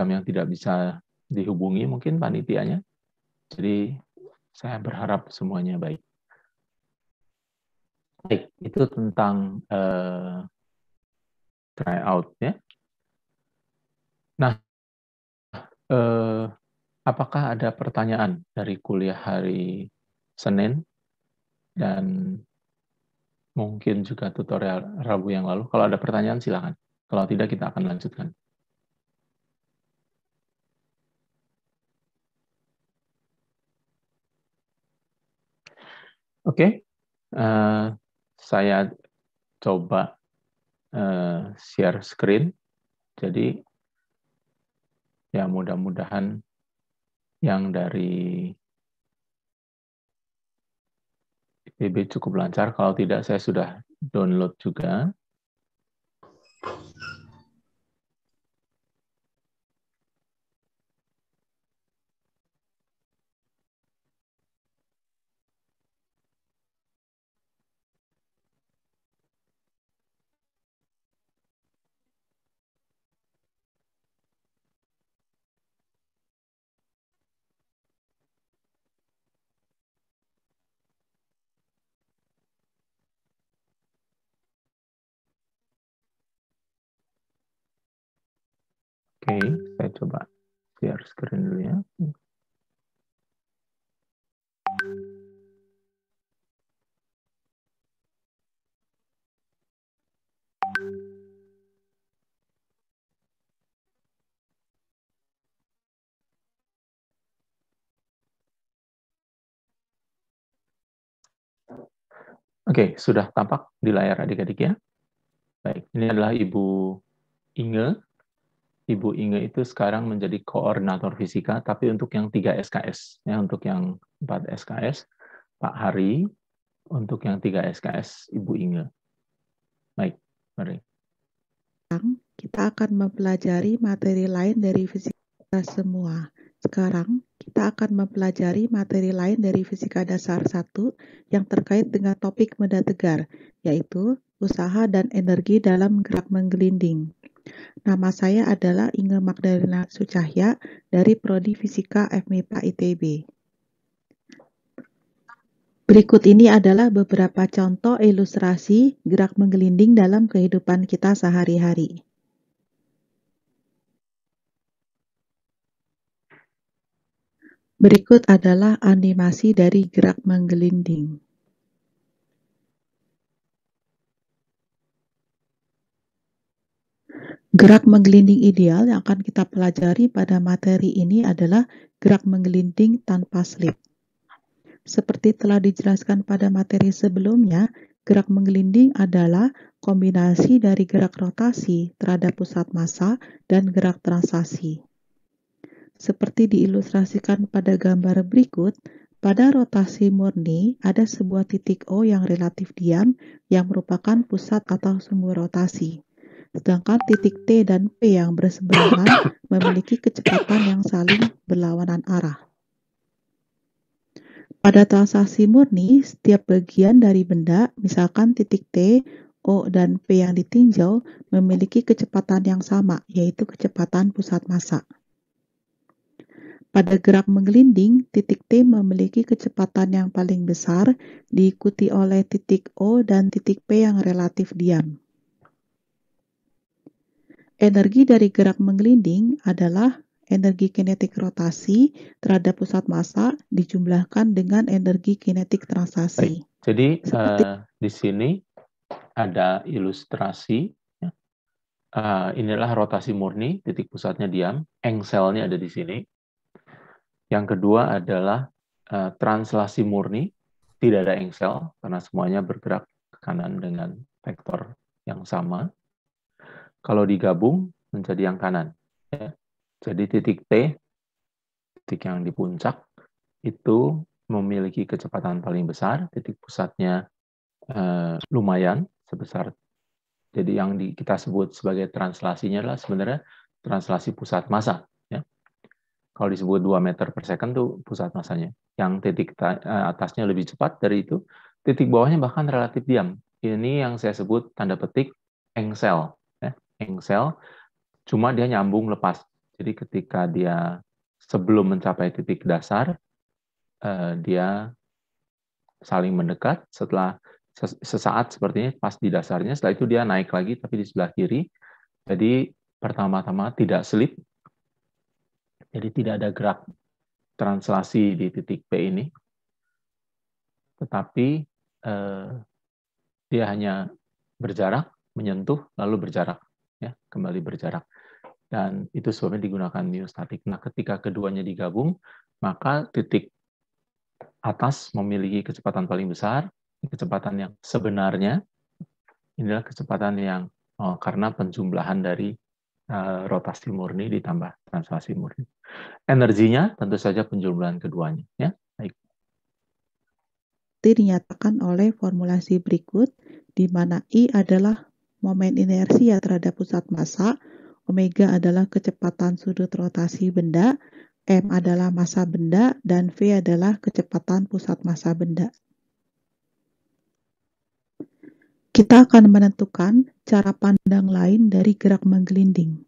jam yang tidak bisa dihubungi mungkin panitianya. Jadi saya berharap semuanya baik. Baik, itu tentang uh, eh, tryout ya. Nah, uh, apakah ada pertanyaan dari kuliah hari Senin dan mungkin juga tutorial Rabu yang lalu? Kalau ada pertanyaan silakan. Kalau tidak kita akan lanjutkan. Oke, okay. uh, eh, saya coba uh, share screen. Jadi ya mudah-mudahan yang dari IPB cukup lancar. Kalau tidak, saya sudah download juga. Coba share screen dulu ya. Oke, okay, sudah tampak di layar adik-adik ya. Baik, ini adalah Ibu Inge Ibu Inge itu sekarang menjadi koordinator fisika, tapi untuk yang 3 SKS, ya untuk yang 4 SKS, Pak Hari, untuk yang 3 SKS, Ibu Inge. Baik, mari. Kita akan mempelajari materi lain dari fisika semua. Sekarang, kita akan mempelajari materi lain dari Fisika Dasar satu yang terkait dengan topik mendatar, tegar, yaitu usaha dan energi dalam gerak menggelinding. Nama saya adalah Inge Magdalena Sucahya dari Prodi Fisika FMIPA ITB. Berikut ini adalah beberapa contoh ilustrasi gerak menggelinding dalam kehidupan kita sehari-hari. Berikut adalah animasi dari gerak menggelinding. Gerak menggelinding ideal yang akan kita pelajari pada materi ini adalah gerak menggelinding tanpa slip. Seperti telah dijelaskan pada materi sebelumnya, gerak menggelinding adalah kombinasi dari gerak rotasi terhadap pusat massa dan gerak transaksi. Seperti diilustrasikan pada gambar berikut, pada rotasi murni, ada sebuah titik O yang relatif diam yang merupakan pusat atau sumbu rotasi sedangkan titik T dan P yang berseberangan memiliki kecepatan yang saling berlawanan arah. Pada transaksi murni, setiap bagian dari benda, misalkan titik T, O, dan P yang ditinjau, memiliki kecepatan yang sama, yaitu kecepatan pusat massa. Pada gerak menggelinding, titik T memiliki kecepatan yang paling besar, diikuti oleh titik O dan titik P yang relatif diam. Energi dari gerak menggelinding adalah energi kinetik rotasi terhadap pusat massa dijumlahkan dengan energi kinetik translasi. Baik. Jadi Seperti... uh, di sini ada ilustrasi. Uh, inilah rotasi murni, titik pusatnya diam, engselnya ada di sini. Yang kedua adalah uh, translasi murni, tidak ada engsel karena semuanya bergerak ke kanan dengan vektor yang sama kalau digabung menjadi yang kanan. Ya. Jadi titik T, titik yang di puncak, itu memiliki kecepatan paling besar, titik pusatnya eh, lumayan sebesar. Jadi yang di, kita sebut sebagai translasinya adalah sebenarnya translasi pusat massa. Ya. Kalau disebut 2 meter per second itu pusat masanya. Yang titik eh, atasnya lebih cepat dari itu, titik bawahnya bahkan relatif diam. Ini yang saya sebut tanda petik engsel engsel, cuma dia nyambung lepas. Jadi ketika dia sebelum mencapai titik dasar, eh, dia saling mendekat. Setelah sesaat sepertinya pas di dasarnya, setelah itu dia naik lagi tapi di sebelah kiri. Jadi pertama-tama tidak slip, jadi tidak ada gerak translasi di titik P ini, tetapi eh, dia hanya berjarak, menyentuh, lalu berjarak ya kembali berjarak dan itu sebabnya digunakan miostatik. Nah, ketika keduanya digabung, maka titik atas memiliki kecepatan paling besar, kecepatan yang sebenarnya inilah kecepatan yang oh, karena penjumlahan dari uh, rotasi murni ditambah translasi murni. Energinya tentu saja penjumlahan keduanya, ya. Baik. dinyatakan oleh formulasi berikut di mana I adalah momen inersia terhadap pusat massa, omega adalah kecepatan sudut rotasi benda, m adalah massa benda, dan v adalah kecepatan pusat massa benda. Kita akan menentukan cara pandang lain dari gerak menggelinding.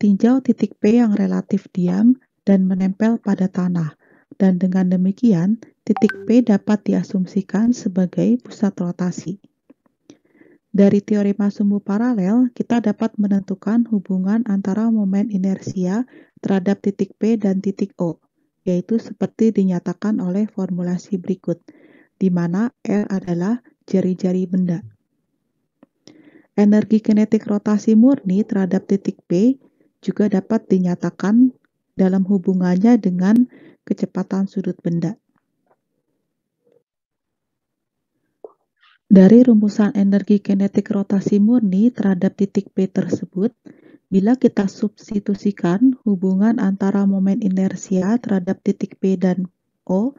Tinjau titik P yang relatif diam dan menempel pada tanah, dan dengan demikian titik P dapat diasumsikan sebagai pusat rotasi. Dari teori sumbu paralel, kita dapat menentukan hubungan antara momen inersia terhadap titik P dan titik O, yaitu seperti dinyatakan oleh formulasi berikut, di mana R adalah jari-jari benda. Energi kinetik rotasi murni terhadap titik P juga dapat dinyatakan dalam hubungannya dengan kecepatan sudut benda. Dari rumusan energi kinetik rotasi murni terhadap titik P tersebut, bila kita substitusikan hubungan antara momen inersia terhadap titik P dan O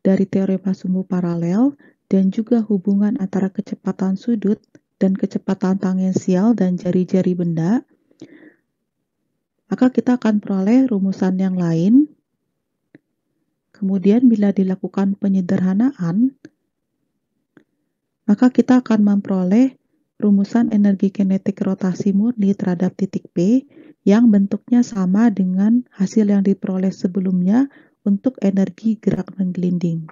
dari teorema sumbu paralel dan juga hubungan antara kecepatan sudut dan kecepatan tangensial dan jari-jari benda, maka kita akan peroleh rumusan yang lain. Kemudian bila dilakukan penyederhanaan, maka kita akan memperoleh rumusan energi kinetik rotasi murni terhadap titik P yang bentuknya sama dengan hasil yang diperoleh sebelumnya untuk energi gerak menggelinding.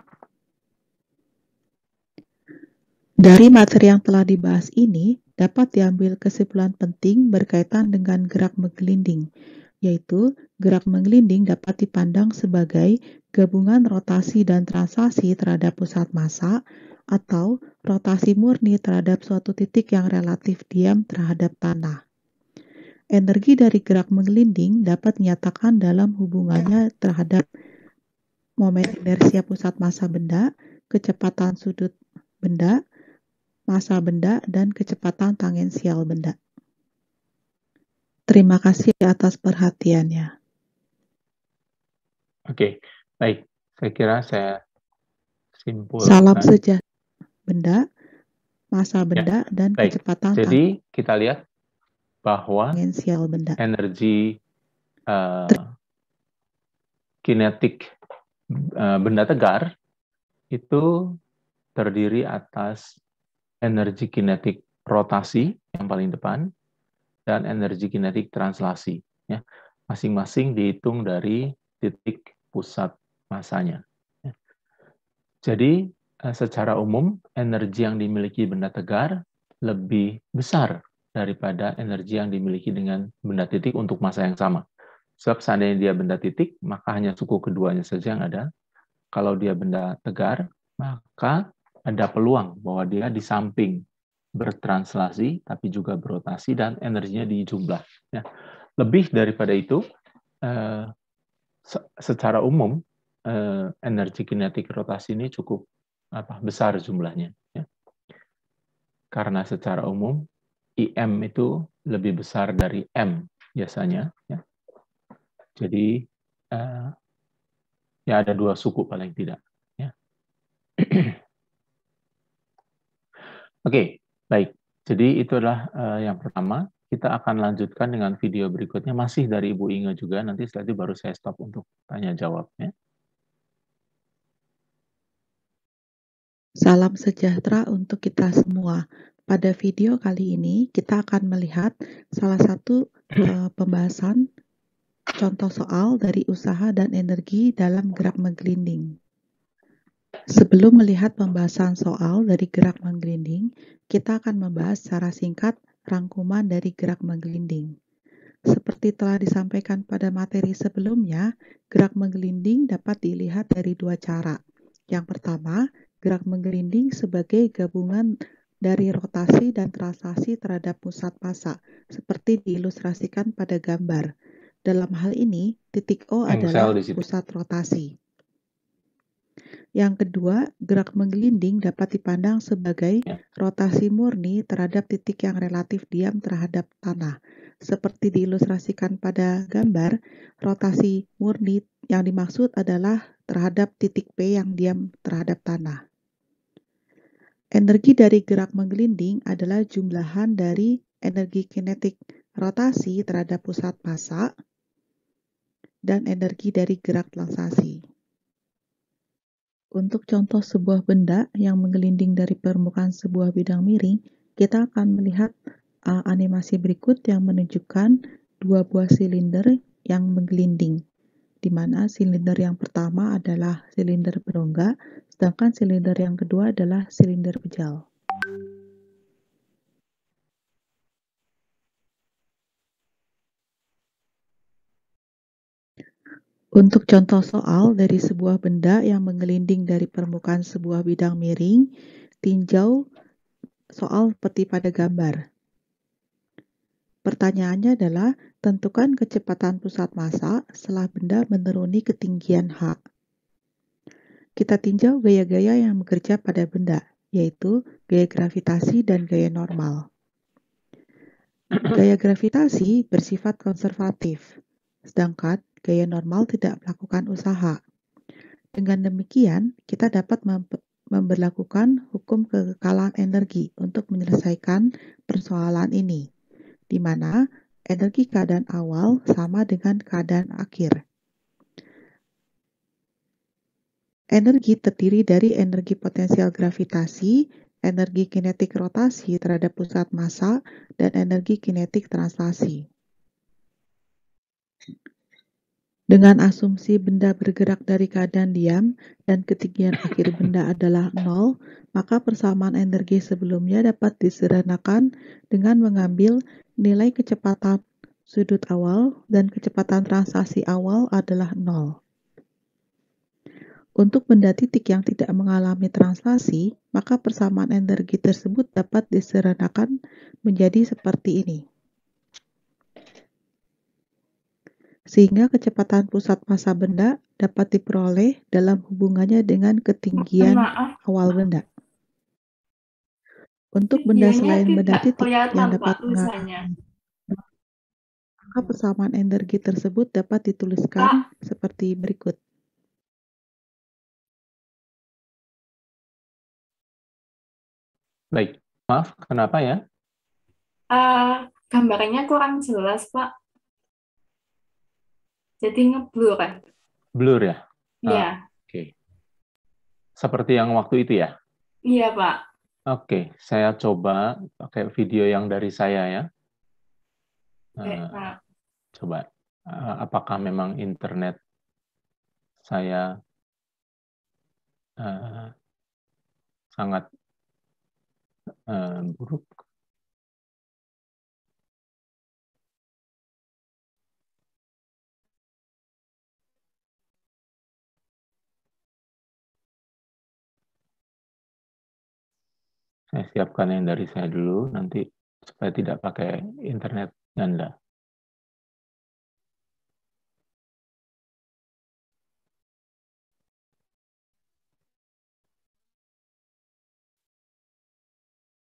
Dari materi yang telah dibahas ini, dapat diambil kesimpulan penting berkaitan dengan gerak menggelinding, yaitu gerak menggelinding dapat dipandang sebagai gabungan rotasi dan transaksi terhadap pusat massa atau rotasi murni terhadap suatu titik yang relatif diam terhadap tanah. Energi dari gerak menggelinding dapat dinyatakan dalam hubungannya terhadap momen inersia pusat massa benda, kecepatan sudut benda, massa benda, dan kecepatan tangensial benda. Terima kasih atas perhatiannya. Oke, baik. Saya kira saya simpul. Salam sejahtera benda, masa ya, benda, ya. dan Baik. kecepatan. Jadi tangan. kita lihat bahwa benda. energi uh, kinetik uh, benda tegar itu terdiri atas energi kinetik rotasi yang paling depan dan energi kinetik translasi. Ya. Masing-masing dihitung dari titik pusat masanya. Ya. Jadi Eh, secara umum energi yang dimiliki benda tegar lebih besar daripada energi yang dimiliki dengan benda titik untuk masa yang sama. Sebab seandainya dia benda titik, maka hanya suku keduanya saja yang ada. Kalau dia benda tegar, maka ada peluang bahwa dia di samping bertranslasi, tapi juga berotasi dan energinya dijumlah. Ya. Lebih daripada itu, eh, secara umum eh, energi kinetik rotasi ini cukup apa besar jumlahnya. Ya. Karena secara umum IM itu lebih besar dari M biasanya. Ya. Jadi uh, ya ada dua suku paling tidak. Ya. Oke, okay, baik. Jadi itulah adalah eh, yang pertama. Kita akan lanjutkan dengan video berikutnya masih dari Ibu inga juga. Nanti setelah itu baru saya stop untuk tanya jawabnya. Salam sejahtera untuk kita semua. Pada video kali ini, kita akan melihat salah satu uh, pembahasan contoh soal dari usaha dan energi dalam gerak menggelinding. Sebelum melihat pembahasan soal dari gerak menggelinding, kita akan membahas secara singkat rangkuman dari gerak menggelinding. Seperti telah disampaikan pada materi sebelumnya, gerak menggelinding dapat dilihat dari dua cara. Yang pertama, Gerak menggelinding sebagai gabungan dari rotasi dan translasi terhadap pusat massa, seperti diilustrasikan pada gambar. Dalam hal ini, titik O adalah pusat rotasi. Yang kedua, gerak menggelinding dapat dipandang sebagai ya. rotasi murni terhadap titik yang relatif diam terhadap tanah. Seperti diilustrasikan pada gambar, rotasi murni yang dimaksud adalah terhadap titik P yang diam terhadap tanah. Energi dari gerak menggelinding adalah jumlahan dari energi kinetik rotasi terhadap pusat massa dan energi dari gerak translasi. Untuk contoh sebuah benda yang menggelinding dari permukaan sebuah bidang miring, kita akan melihat uh, animasi berikut yang menunjukkan dua buah silinder yang menggelinding, di mana silinder yang pertama adalah silinder berongga, Sedangkan silinder yang kedua adalah silinder pejal. Untuk contoh soal dari sebuah benda yang mengelinding dari permukaan sebuah bidang miring, tinjau soal peti pada gambar. Pertanyaannya adalah, tentukan kecepatan pusat massa setelah benda menuruni ketinggian H. Kita tinjau gaya-gaya yang bekerja pada benda, yaitu gaya gravitasi dan gaya normal. Gaya gravitasi bersifat konservatif, sedangkan gaya normal tidak melakukan usaha. Dengan demikian, kita dapat memperlakukan hukum kekekalan energi untuk menyelesaikan persoalan ini, di mana energi keadaan awal sama dengan keadaan akhir. Energi terdiri dari energi potensial gravitasi, energi kinetik rotasi terhadap pusat massa, dan energi kinetik translasi. Dengan asumsi benda bergerak dari keadaan diam dan ketinggian akhir benda adalah nol, maka persamaan energi sebelumnya dapat disederhanakan dengan mengambil nilai kecepatan sudut awal dan kecepatan translasi awal adalah nol. Untuk benda titik yang tidak mengalami translasi, maka persamaan energi tersebut dapat disederhanakan menjadi seperti ini. Sehingga kecepatan pusat massa benda dapat diperoleh dalam hubungannya dengan ketinggian awal benda. Untuk benda selain benda titik yang dapat mengalami maka persamaan energi tersebut dapat dituliskan seperti berikut. Baik, maaf, kenapa ya? Uh, gambarannya kurang jelas, Pak. Jadi ngeblur kan? Blur ya? Iya. Yeah. Oke. Okay. Seperti yang waktu itu ya? Iya, yeah, Pak. Oke, okay, saya coba pakai video yang dari saya ya. Oke, okay, uh, eh, Pak. Coba, eh, apakah memang internet saya uh, sangat buruk. Ehm, saya siapkan yang dari saya dulu, nanti supaya tidak pakai internet ganda.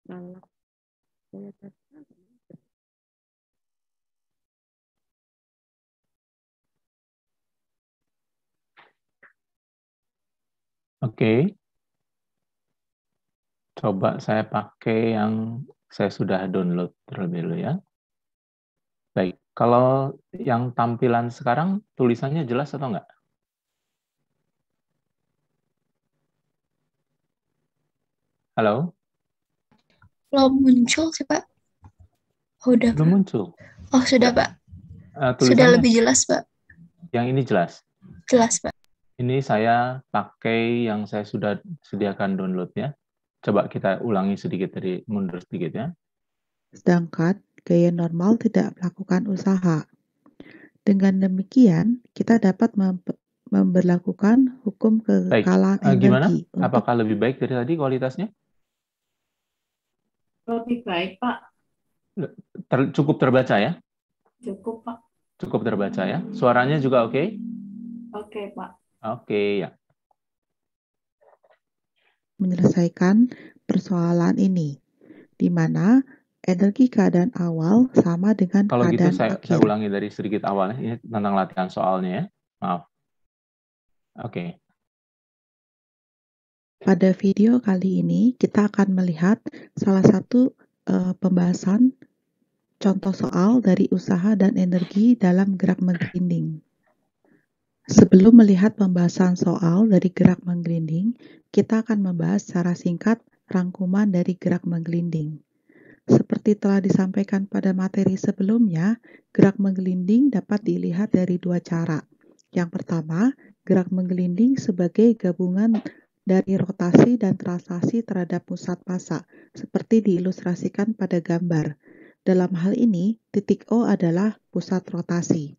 Kalau saya Oke. Okay. Coba saya pakai yang saya sudah download terlebih dahulu ya. Baik, kalau yang tampilan sekarang tulisannya jelas atau enggak? Halo? belum muncul sih Pak. Oh, udah. Belum muncul. Oh sudah Pak. Uh, sudah lebih jelas Pak. Yang ini jelas. Jelas Pak. Ini saya pakai yang saya sudah sediakan downloadnya. Coba kita ulangi sedikit dari mundur sedikit ya. Sedangkan gaya normal tidak melakukan usaha. Dengan demikian, kita dapat memperlakukan hukum kekalahan eh, energi. gimana? Apakah lebih baik dari tadi kualitasnya? lebih baik Pak. Ter, cukup terbaca ya? Cukup Pak. Cukup terbaca ya. Suaranya juga oke? Okay? Oke okay, Pak. Oke okay, ya. Menyelesaikan persoalan ini, di mana energi keadaan awal sama dengan Kalau gitu keadaan gitu saya, akhir. saya ulangi dari sedikit awalnya, ini tentang latihan soalnya ya. Maaf. Oke. Okay. Pada video kali ini, kita akan melihat salah satu uh, pembahasan contoh soal dari usaha dan energi dalam gerak menggrinding. Sebelum melihat pembahasan soal dari gerak menggrinding, kita akan membahas secara singkat rangkuman dari gerak menggrinding. Seperti telah disampaikan pada materi sebelumnya, gerak menggelinding dapat dilihat dari dua cara. Yang pertama, gerak menggelinding sebagai gabungan dari rotasi dan translasi terhadap pusat massa, seperti diilustrasikan pada gambar. Dalam hal ini, titik O adalah pusat rotasi.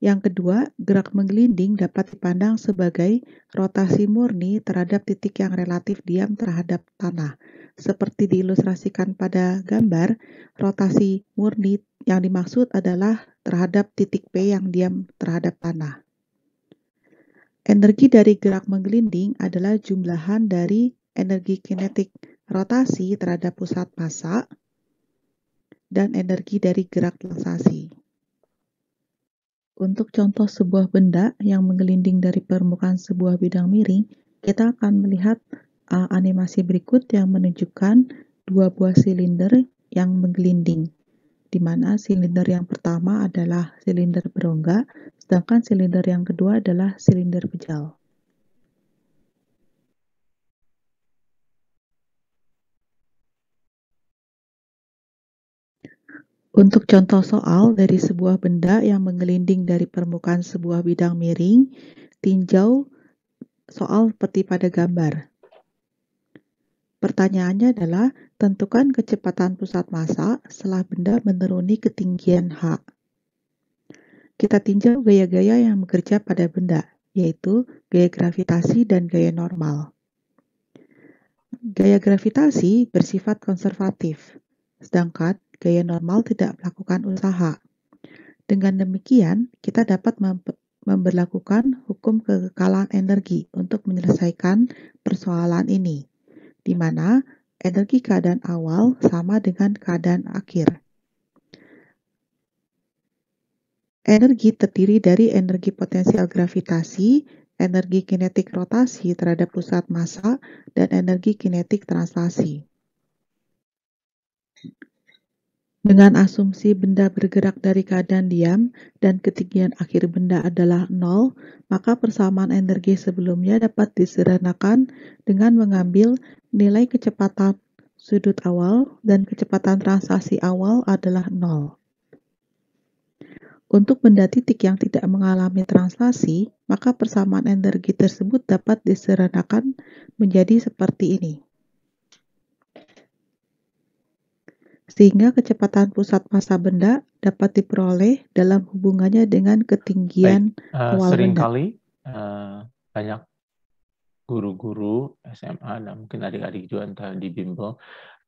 Yang kedua, gerak menggelinding dapat dipandang sebagai rotasi murni terhadap titik yang relatif diam terhadap tanah. Seperti diilustrasikan pada gambar, rotasi murni yang dimaksud adalah terhadap titik P yang diam terhadap tanah. Energi dari gerak menggelinding adalah jumlahan dari energi kinetik rotasi terhadap pusat massa dan energi dari gerak translasi. Untuk contoh sebuah benda yang menggelinding dari permukaan sebuah bidang miring, kita akan melihat uh, animasi berikut yang menunjukkan dua buah silinder yang menggelinding di mana silinder yang pertama adalah silinder berongga, sedangkan silinder yang kedua adalah silinder bejal. Untuk contoh soal dari sebuah benda yang mengelinding dari permukaan sebuah bidang miring, tinjau soal seperti pada gambar. Pertanyaannya adalah, tentukan kecepatan pusat massa setelah benda menuruni ketinggian h. Kita tinjau gaya-gaya yang bekerja pada benda, yaitu gaya gravitasi dan gaya normal. Gaya gravitasi bersifat konservatif, sedangkan gaya normal tidak melakukan usaha. Dengan demikian, kita dapat memperlakukan hukum kekekalan energi untuk menyelesaikan persoalan ini di mana energi keadaan awal sama dengan keadaan akhir. Energi terdiri dari energi potensial gravitasi, energi kinetik rotasi terhadap pusat massa, dan energi kinetik translasi. Dengan asumsi benda bergerak dari keadaan diam dan ketinggian akhir benda adalah nol, maka persamaan energi sebelumnya dapat disederhanakan dengan mengambil nilai kecepatan sudut awal dan kecepatan transaksi awal adalah nol. Untuk benda titik yang tidak mengalami translasi, maka persamaan energi tersebut dapat disederhanakan menjadi seperti ini. sehingga kecepatan pusat massa benda dapat diperoleh dalam hubungannya dengan ketinggian Uh, awal sering benda. Kali, uh, eh, banyak guru-guru SMA dan mungkin adik-adik juga entah di bimbel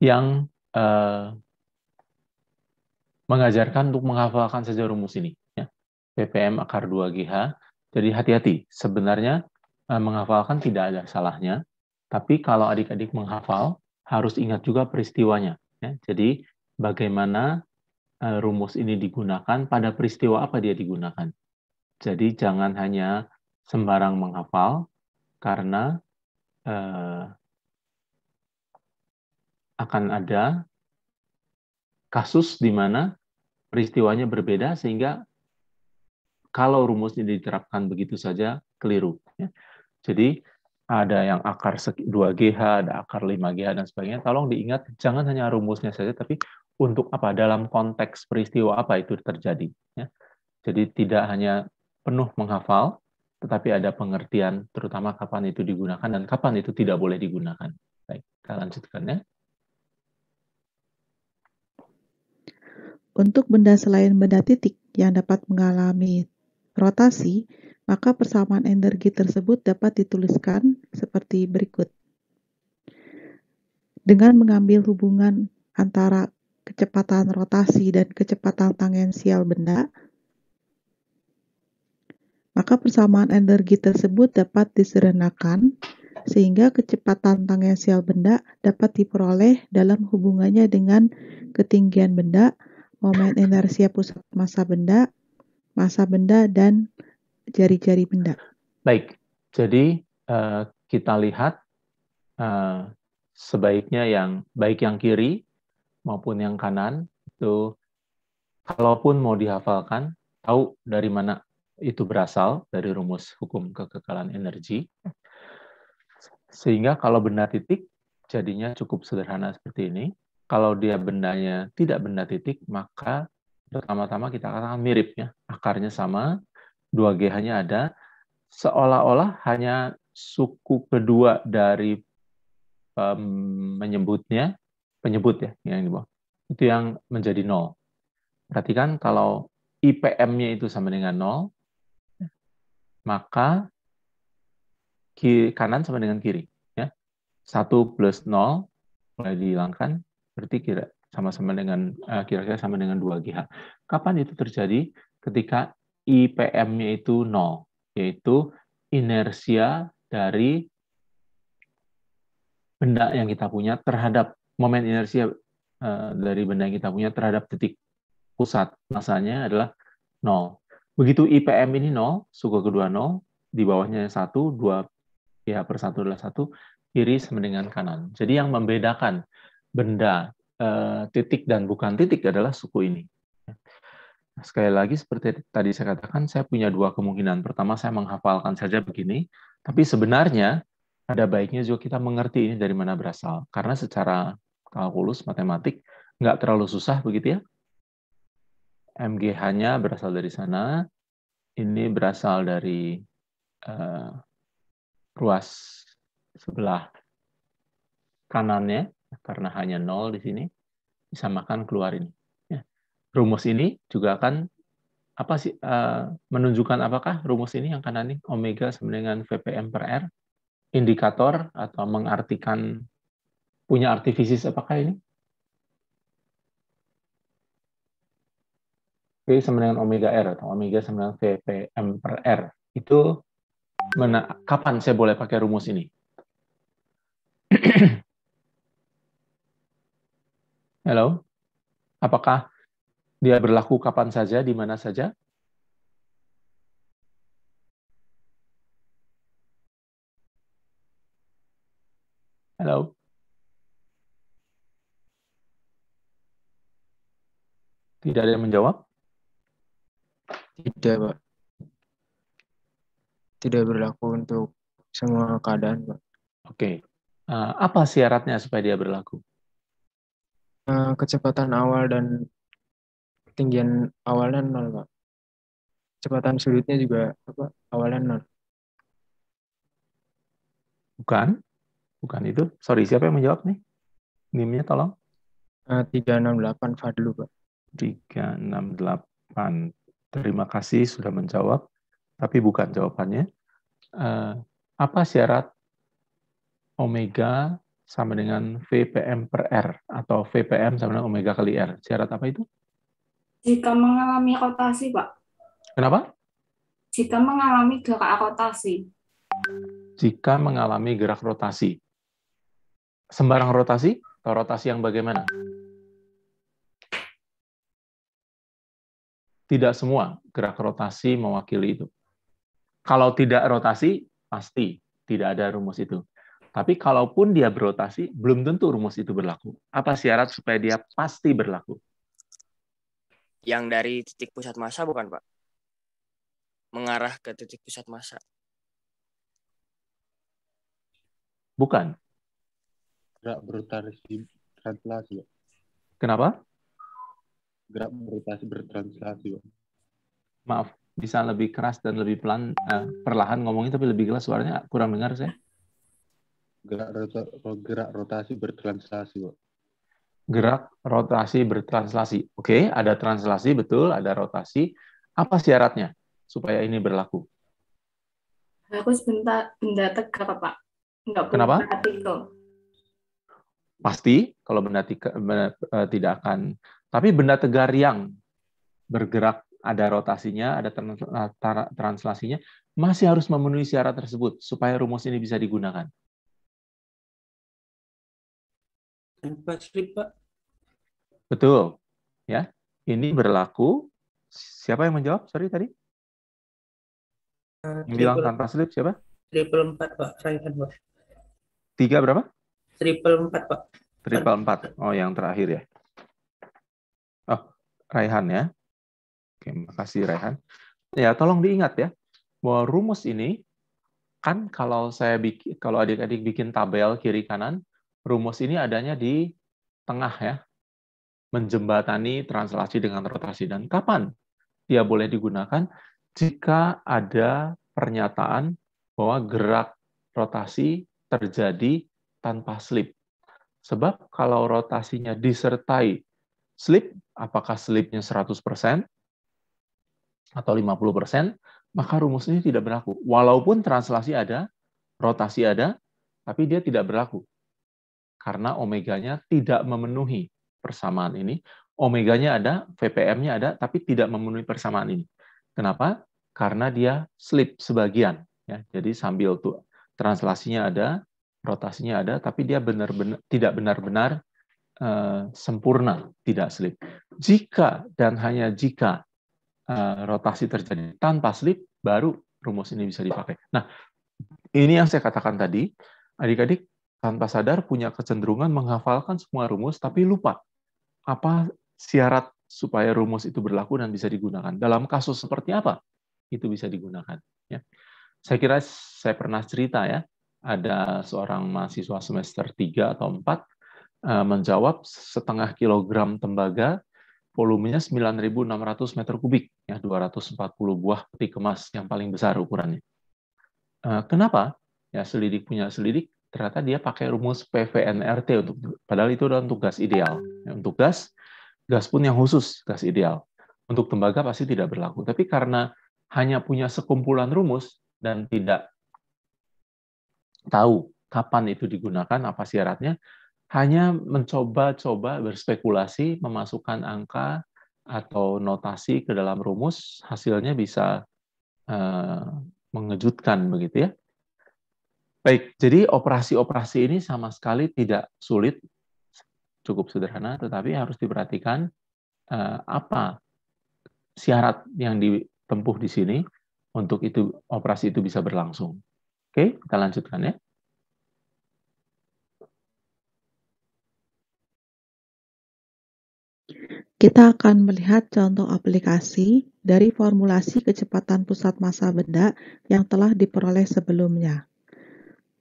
yang uh, mengajarkan untuk menghafalkan sejarah rumus ini, ya. PPM akar 2 GH. Jadi hati-hati, sebenarnya uh, menghafalkan tidak ada salahnya, tapi kalau adik-adik menghafal harus ingat juga peristiwanya. Ya. Jadi bagaimana eh, rumus ini digunakan, pada peristiwa apa dia digunakan. Jadi jangan hanya sembarang menghafal, karena eh, akan ada kasus di mana peristiwanya berbeda sehingga kalau rumus ini diterapkan begitu saja keliru. Ya. Jadi ada yang akar 2GH, ada akar 5GH, dan sebagainya. Tolong diingat, jangan hanya rumusnya saja, tapi untuk apa dalam konteks peristiwa apa itu terjadi ya. Jadi tidak hanya penuh menghafal tetapi ada pengertian terutama kapan itu digunakan dan kapan itu tidak boleh digunakan. Baik, kita lanjutkan ya. Untuk benda selain benda titik yang dapat mengalami rotasi, maka persamaan energi tersebut dapat dituliskan seperti berikut. Dengan mengambil hubungan antara kecepatan rotasi, dan kecepatan tangensial benda, maka persamaan energi tersebut dapat disederhanakan sehingga kecepatan tangensial benda dapat diperoleh dalam hubungannya dengan ketinggian benda, momen inersia pusat massa benda, massa benda, dan jari-jari benda. Baik, jadi uh, kita lihat uh, sebaiknya yang baik yang kiri maupun yang kanan itu kalaupun mau dihafalkan tahu dari mana itu berasal dari rumus hukum kekekalan energi sehingga kalau benda titik jadinya cukup sederhana seperti ini kalau dia bendanya tidak benda titik maka pertama-tama kita katakan mirip ya akarnya sama dua GH-nya ada seolah-olah hanya suku kedua dari um, menyebutnya penyebut ya yang ya, di bawah itu yang menjadi nol. Perhatikan kalau IPM-nya itu sama dengan nol, maka kiri, kanan sama dengan kiri. Ya. 1 plus nol mulai dihilangkan, berarti kira sama-sama dengan eh, kira-kira sama dengan dua GH. Kapan itu terjadi? Ketika IPM-nya itu nol, yaitu inersia dari benda yang kita punya terhadap momen inersia uh, eh, dari benda yang kita punya terhadap titik pusat masanya adalah nol. Begitu IPM ini nol, suku kedua nol, di bawahnya satu dua, ya per satu adalah satu kiri sama dengan kanan. Jadi yang membedakan benda uh, titik dan bukan titik adalah suku ini. Nah, sekali lagi seperti tadi saya katakan, saya punya dua kemungkinan. Pertama, saya menghafalkan saja begini, tapi sebenarnya ada baiknya juga kita mengerti ini dari mana berasal. Karena secara kalkulus, matematik, nggak terlalu susah begitu ya. MGH-nya berasal dari sana, ini berasal dari uh, ruas sebelah kanannya, karena hanya nol di sini, disamakan keluar ini. Ya. Rumus ini juga akan apa sih uh, menunjukkan apakah rumus ini yang kanan ini omega sama dengan VPM per R indikator atau mengartikan punya artifisis apakah ini? V sama dengan omega R atau omega sama dengan VPM per R. Itu mana, kapan saya boleh pakai rumus ini? Halo? Apakah dia berlaku kapan saja, di mana saja? Halo? Tidak ada yang menjawab? Tidak, Pak. Tidak berlaku untuk semua keadaan, Pak. Oke. Uh, apa syaratnya supaya dia berlaku? Uh, kecepatan awal dan ketinggian awalnya nol, Pak. Kecepatan sudutnya juga apa? Awalnya nol. Bukan. Bukan itu. Sorry, siapa yang menjawab nih? nimnya tolong. Uh, eh, 368 Fadlu, Pak. 368. Terima kasih sudah menjawab, tapi bukan jawabannya. Eh, apa syarat omega sama dengan VPM per R atau VPM sama dengan omega kali R? Syarat apa itu? Jika mengalami rotasi, Pak. Kenapa? Jika mengalami gerak rotasi. Jika mengalami gerak rotasi. Sembarang rotasi atau rotasi yang bagaimana? tidak semua gerak rotasi mewakili itu. Kalau tidak rotasi, pasti tidak ada rumus itu. Tapi kalaupun dia berotasi, belum tentu rumus itu berlaku. Apa syarat supaya dia pasti berlaku? Yang dari titik pusat massa bukan, Pak? Mengarah ke titik pusat massa. Bukan. Gerak berotasi translasi. Kenapa? gerak berotasi bertranslasi maaf bisa lebih keras dan lebih pelan eh, perlahan ngomongnya tapi lebih jelas suaranya kurang dengar saya gerak rota, oh, gerak rotasi bertranslasi pak. gerak rotasi bertranslasi oke ada translasi betul ada rotasi apa syaratnya supaya ini berlaku Aku sebentar benda tegak pak Enggak kenapa artikel pasti kalau benda, tiga, benda uh, eh, tidak akan tapi benda tegar yang bergerak, ada rotasinya, ada eh, translasinya, masih harus memenuhi syarat tersebut supaya rumus ini bisa digunakan. Pak. Betul. Ya, ini berlaku. Siapa yang menjawab? Sorry tadi. Eh, yang bilang tanpa slip siapa? Triple 4, Pak. Raihan, Pak. Tiga berapa? Triple 4, Pak. Triple 4. Oh, yang terakhir ya. Oh, Raihan ya. Oke, makasih Raihan. Ya, tolong diingat ya bahwa rumus ini kan kalau saya bikin, kalau adik-adik bikin tabel kiri kanan, rumus ini adanya di tengah ya. Menjembatani translasi dengan rotasi dan kapan dia boleh digunakan jika ada pernyataan bahwa gerak rotasi terjadi tanpa slip. Sebab kalau rotasinya disertai slip, apakah slipnya 100% atau 50%, maka rumus ini tidak berlaku. Walaupun translasi ada, rotasi ada, tapi dia tidak berlaku. Karena omeganya tidak memenuhi persamaan ini. Omeganya ada, VPM-nya ada, tapi tidak memenuhi persamaan ini. Kenapa? Karena dia slip sebagian. Ya, jadi sambil tuh translasinya ada, rotasinya ada, tapi dia benar-benar tidak benar-benar Eh, sempurna, tidak slip. Jika dan hanya jika eh, rotasi terjadi tanpa slip, baru rumus ini bisa dipakai. Nah, ini yang saya katakan tadi, adik-adik tanpa sadar punya kecenderungan menghafalkan semua rumus, tapi lupa apa syarat supaya rumus itu berlaku dan bisa digunakan. Dalam kasus seperti apa itu bisa digunakan? Ya. Saya kira saya pernah cerita ya, ada seorang mahasiswa semester 3 atau 4 Eh, menjawab setengah kilogram tembaga volumenya 9.600 meter kubik, ya 240 buah peti kemas yang paling besar ukurannya. Eh, kenapa? Ya selidik punya selidik, ternyata dia pakai rumus PVNRT untuk padahal itu adalah untuk gas ideal. Ya, untuk gas, gas pun yang khusus gas ideal. Untuk tembaga pasti tidak berlaku. Tapi karena hanya punya sekumpulan rumus dan tidak tahu kapan itu digunakan, apa syaratnya, hanya mencoba-coba berspekulasi, memasukkan angka atau notasi ke dalam rumus, hasilnya bisa uh, mengejutkan begitu ya. Baik, jadi operasi-operasi ini sama sekali tidak sulit, cukup sederhana, tetapi harus diperhatikan uh, apa syarat yang ditempuh di sini untuk itu operasi itu bisa berlangsung. Oke, kita lanjutkan ya. Kita akan melihat contoh aplikasi dari formulasi kecepatan pusat massa benda yang telah diperoleh sebelumnya.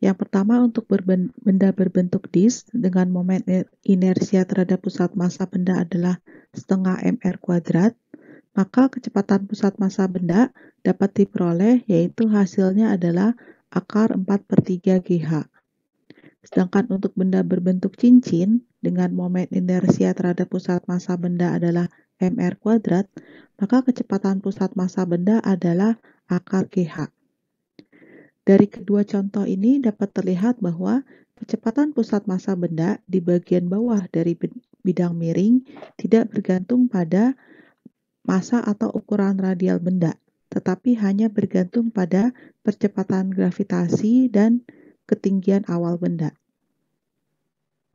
Yang pertama untuk benda berbentuk disk dengan momen inersia terhadap pusat massa benda adalah setengah mr kuadrat, maka kecepatan pusat massa benda dapat diperoleh yaitu hasilnya adalah akar 4 per 3 GH. Sedangkan untuk benda berbentuk cincin dengan momen inersia terhadap pusat massa benda adalah mr kuadrat, maka kecepatan pusat massa benda adalah akar GH. Dari kedua contoh ini dapat terlihat bahwa kecepatan pusat massa benda di bagian bawah dari bidang miring tidak bergantung pada massa atau ukuran radial benda, tetapi hanya bergantung pada percepatan gravitasi dan ketinggian awal benda.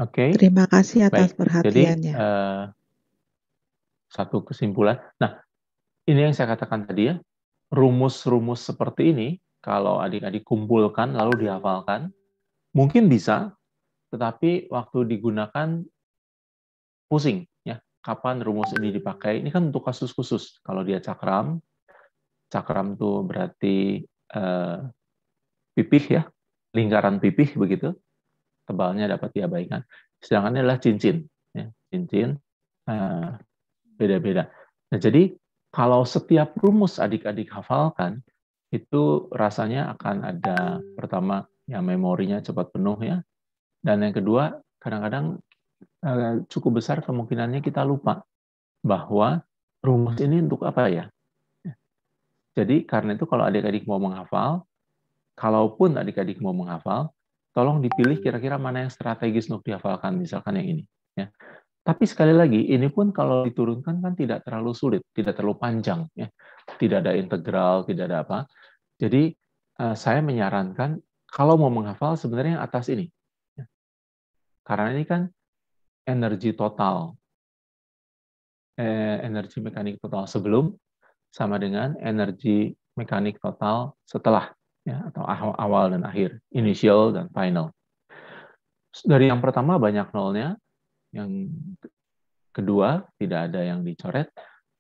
Oke. Okay. Terima kasih atas Baik. perhatiannya. Jadi, uh, eh, satu kesimpulan. Nah, ini yang saya katakan tadi ya, rumus-rumus seperti ini kalau adik-adik kumpulkan lalu dihafalkan, mungkin bisa, tetapi waktu digunakan pusing ya. Kapan rumus ini dipakai? Ini kan untuk kasus khusus. Kalau dia cakram, cakram tuh berarti uh, pipih ya, lingkaran pipih begitu, tebalnya dapat diabaikan. Sedangkan ini adalah cincin, ya, cincin eh, beda-beda. Nah, jadi kalau setiap rumus adik-adik hafalkan, itu rasanya akan ada pertama ya memorinya cepat penuh ya, dan yang kedua kadang-kadang eh, cukup besar kemungkinannya kita lupa bahwa rumus ini untuk apa ya. Jadi karena itu kalau adik-adik mau menghafal, kalaupun adik-adik mau menghafal, tolong dipilih kira-kira mana yang strategis untuk dihafalkan, misalkan yang ini. Ya. Tapi sekali lagi, ini pun kalau diturunkan kan tidak terlalu sulit, tidak terlalu panjang, ya. tidak ada integral, tidak ada apa. Jadi eh, saya menyarankan kalau mau menghafal sebenarnya yang atas ini, ya. karena ini kan energi total, eh, energi mekanik total sebelum sama dengan energi mekanik total setelah ya, atau awal dan akhir, initial dan final. Dari yang pertama banyak nolnya, yang kedua tidak ada yang dicoret,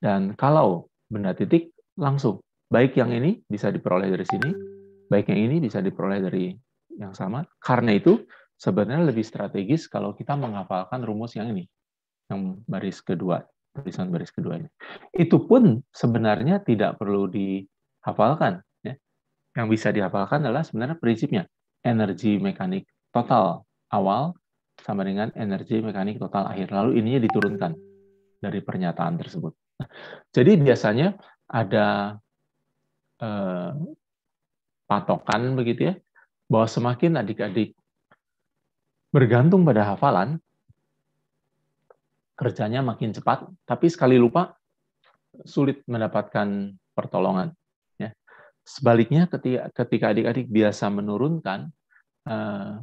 dan kalau benda titik langsung, baik yang ini bisa diperoleh dari sini, baik yang ini bisa diperoleh dari yang sama. Karena itu sebenarnya lebih strategis kalau kita menghafalkan rumus yang ini, yang baris kedua, tulisan baris keduanya. Itu pun sebenarnya tidak perlu dihafalkan, yang bisa dihafalkan adalah sebenarnya prinsipnya energi mekanik total awal sama dengan energi mekanik total akhir. Lalu ininya diturunkan dari pernyataan tersebut. Jadi biasanya ada eh, patokan begitu ya, bahwa semakin adik-adik bergantung pada hafalan, kerjanya makin cepat, tapi sekali lupa sulit mendapatkan pertolongan. Sebaliknya ketika adik-adik biasa menurunkan eh,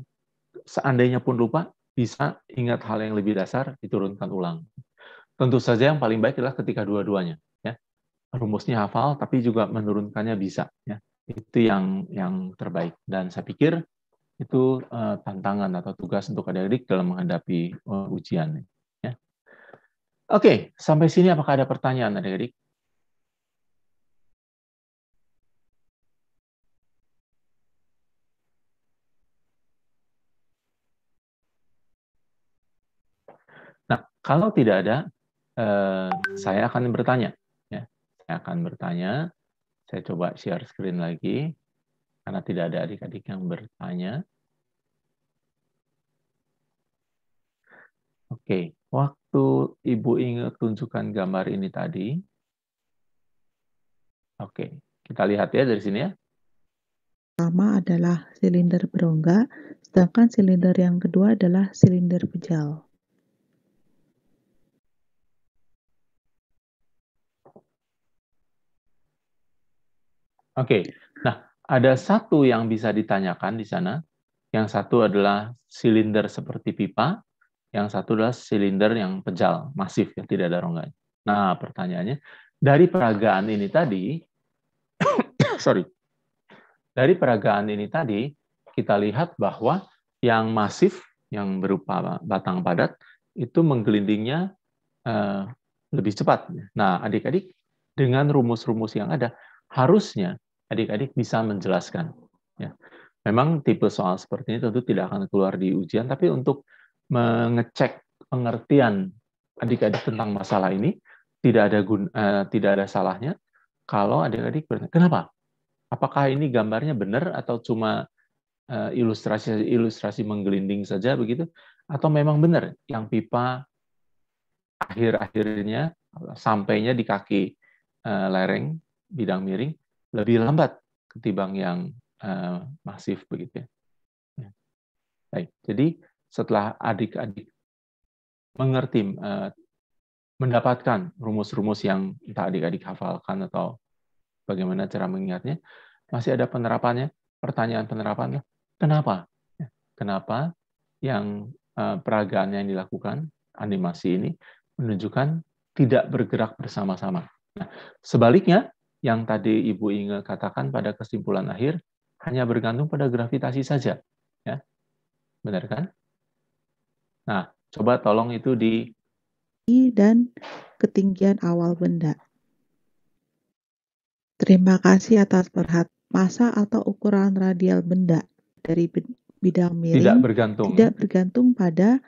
seandainya pun lupa bisa ingat hal yang lebih dasar diturunkan ulang. Tentu saja yang paling baik adalah ketika dua-duanya ya. Rumusnya hafal tapi juga menurunkannya bisa ya. Itu yang yang terbaik dan saya pikir itu eh, tantangan atau tugas untuk adik-adik dalam menghadapi eh, ujian. Ya. Oke, sampai sini apakah ada pertanyaan adik-adik? Kalau tidak ada, eh, saya akan bertanya. Ya. saya akan bertanya. Saya coba share screen lagi karena tidak ada adik-adik yang bertanya. Oke, waktu Ibu ingat tunjukkan gambar ini tadi. Oke, kita lihat ya dari sini ya. Pertama adalah silinder berongga, sedangkan silinder yang kedua adalah silinder pejal. Oke. Okay. Nah, ada satu yang bisa ditanyakan di sana. Yang satu adalah silinder seperti pipa, yang satu adalah silinder yang pejal, masif yang tidak ada rongganya. Nah, pertanyaannya dari peragaan ini tadi sorry. Dari peragaan ini tadi kita lihat bahwa yang masif yang berupa batang padat itu menggelindingnya uh, lebih cepat. Nah, adik-adik dengan rumus-rumus yang ada harusnya adik-adik bisa menjelaskan. Ya. Memang tipe soal seperti ini tentu tidak akan keluar di ujian, tapi untuk mengecek pengertian adik-adik tentang masalah ini, tidak ada gun, uh, tidak ada salahnya kalau adik-adik bertanya, kenapa? Apakah ini gambarnya benar atau cuma ilustrasi eh, ilustrasi ilustrasi menggelinding saja begitu? Atau memang benar yang pipa akhir-akhirnya sampainya di kaki uh, lereng bidang miring lebih lambat ketimbang yang uh, masif begitu ya. ya. Baik, jadi setelah adik-adik mengerti uh, mendapatkan rumus-rumus yang entah adik-adik hafalkan atau bagaimana cara mengingatnya, masih ada penerapannya, pertanyaan penerapan, kenapa? Ya, kenapa yang uh, eh, peragaannya yang dilakukan, animasi ini, menunjukkan tidak bergerak bersama-sama. Nah, sebaliknya, yang tadi Ibu Inge katakan pada kesimpulan akhir hanya bergantung pada gravitasi saja. Ya. Benar kan? Nah, coba tolong itu di dan ketinggian awal benda. Terima kasih atas perhatian. Masa atau ukuran radial benda dari bidang miring tidak bergantung. tidak bergantung pada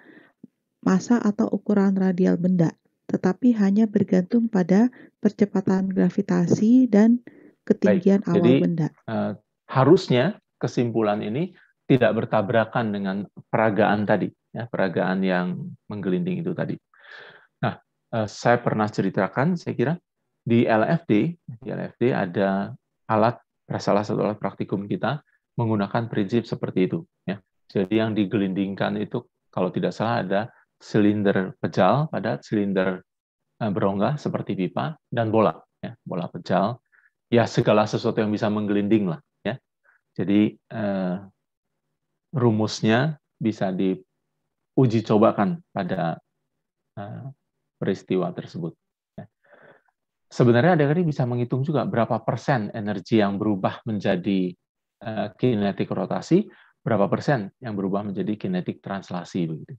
masa atau ukuran radial benda tetapi hanya bergantung pada percepatan gravitasi dan ketinggian Baik, awal jadi, benda. Uh, harusnya kesimpulan ini tidak bertabrakan dengan peragaan tadi, ya, peragaan yang menggelinding itu tadi. Nah, uh, saya pernah ceritakan, saya kira di LFD, di LFD ada alat, salah satu alat praktikum kita menggunakan prinsip seperti itu. Ya. Jadi yang digelindingkan itu kalau tidak salah ada silinder pejal pada silinder eh, berongga seperti pipa dan bola, ya, bola pejal, ya segala sesuatu yang bisa menggelinding lah, ya. Jadi eh, rumusnya bisa diuji cobakan pada eh, peristiwa tersebut. Ya. Sebenarnya ada kali bisa menghitung juga berapa persen energi yang berubah menjadi eh, kinetik rotasi, berapa persen yang berubah menjadi kinetik translasi begitu.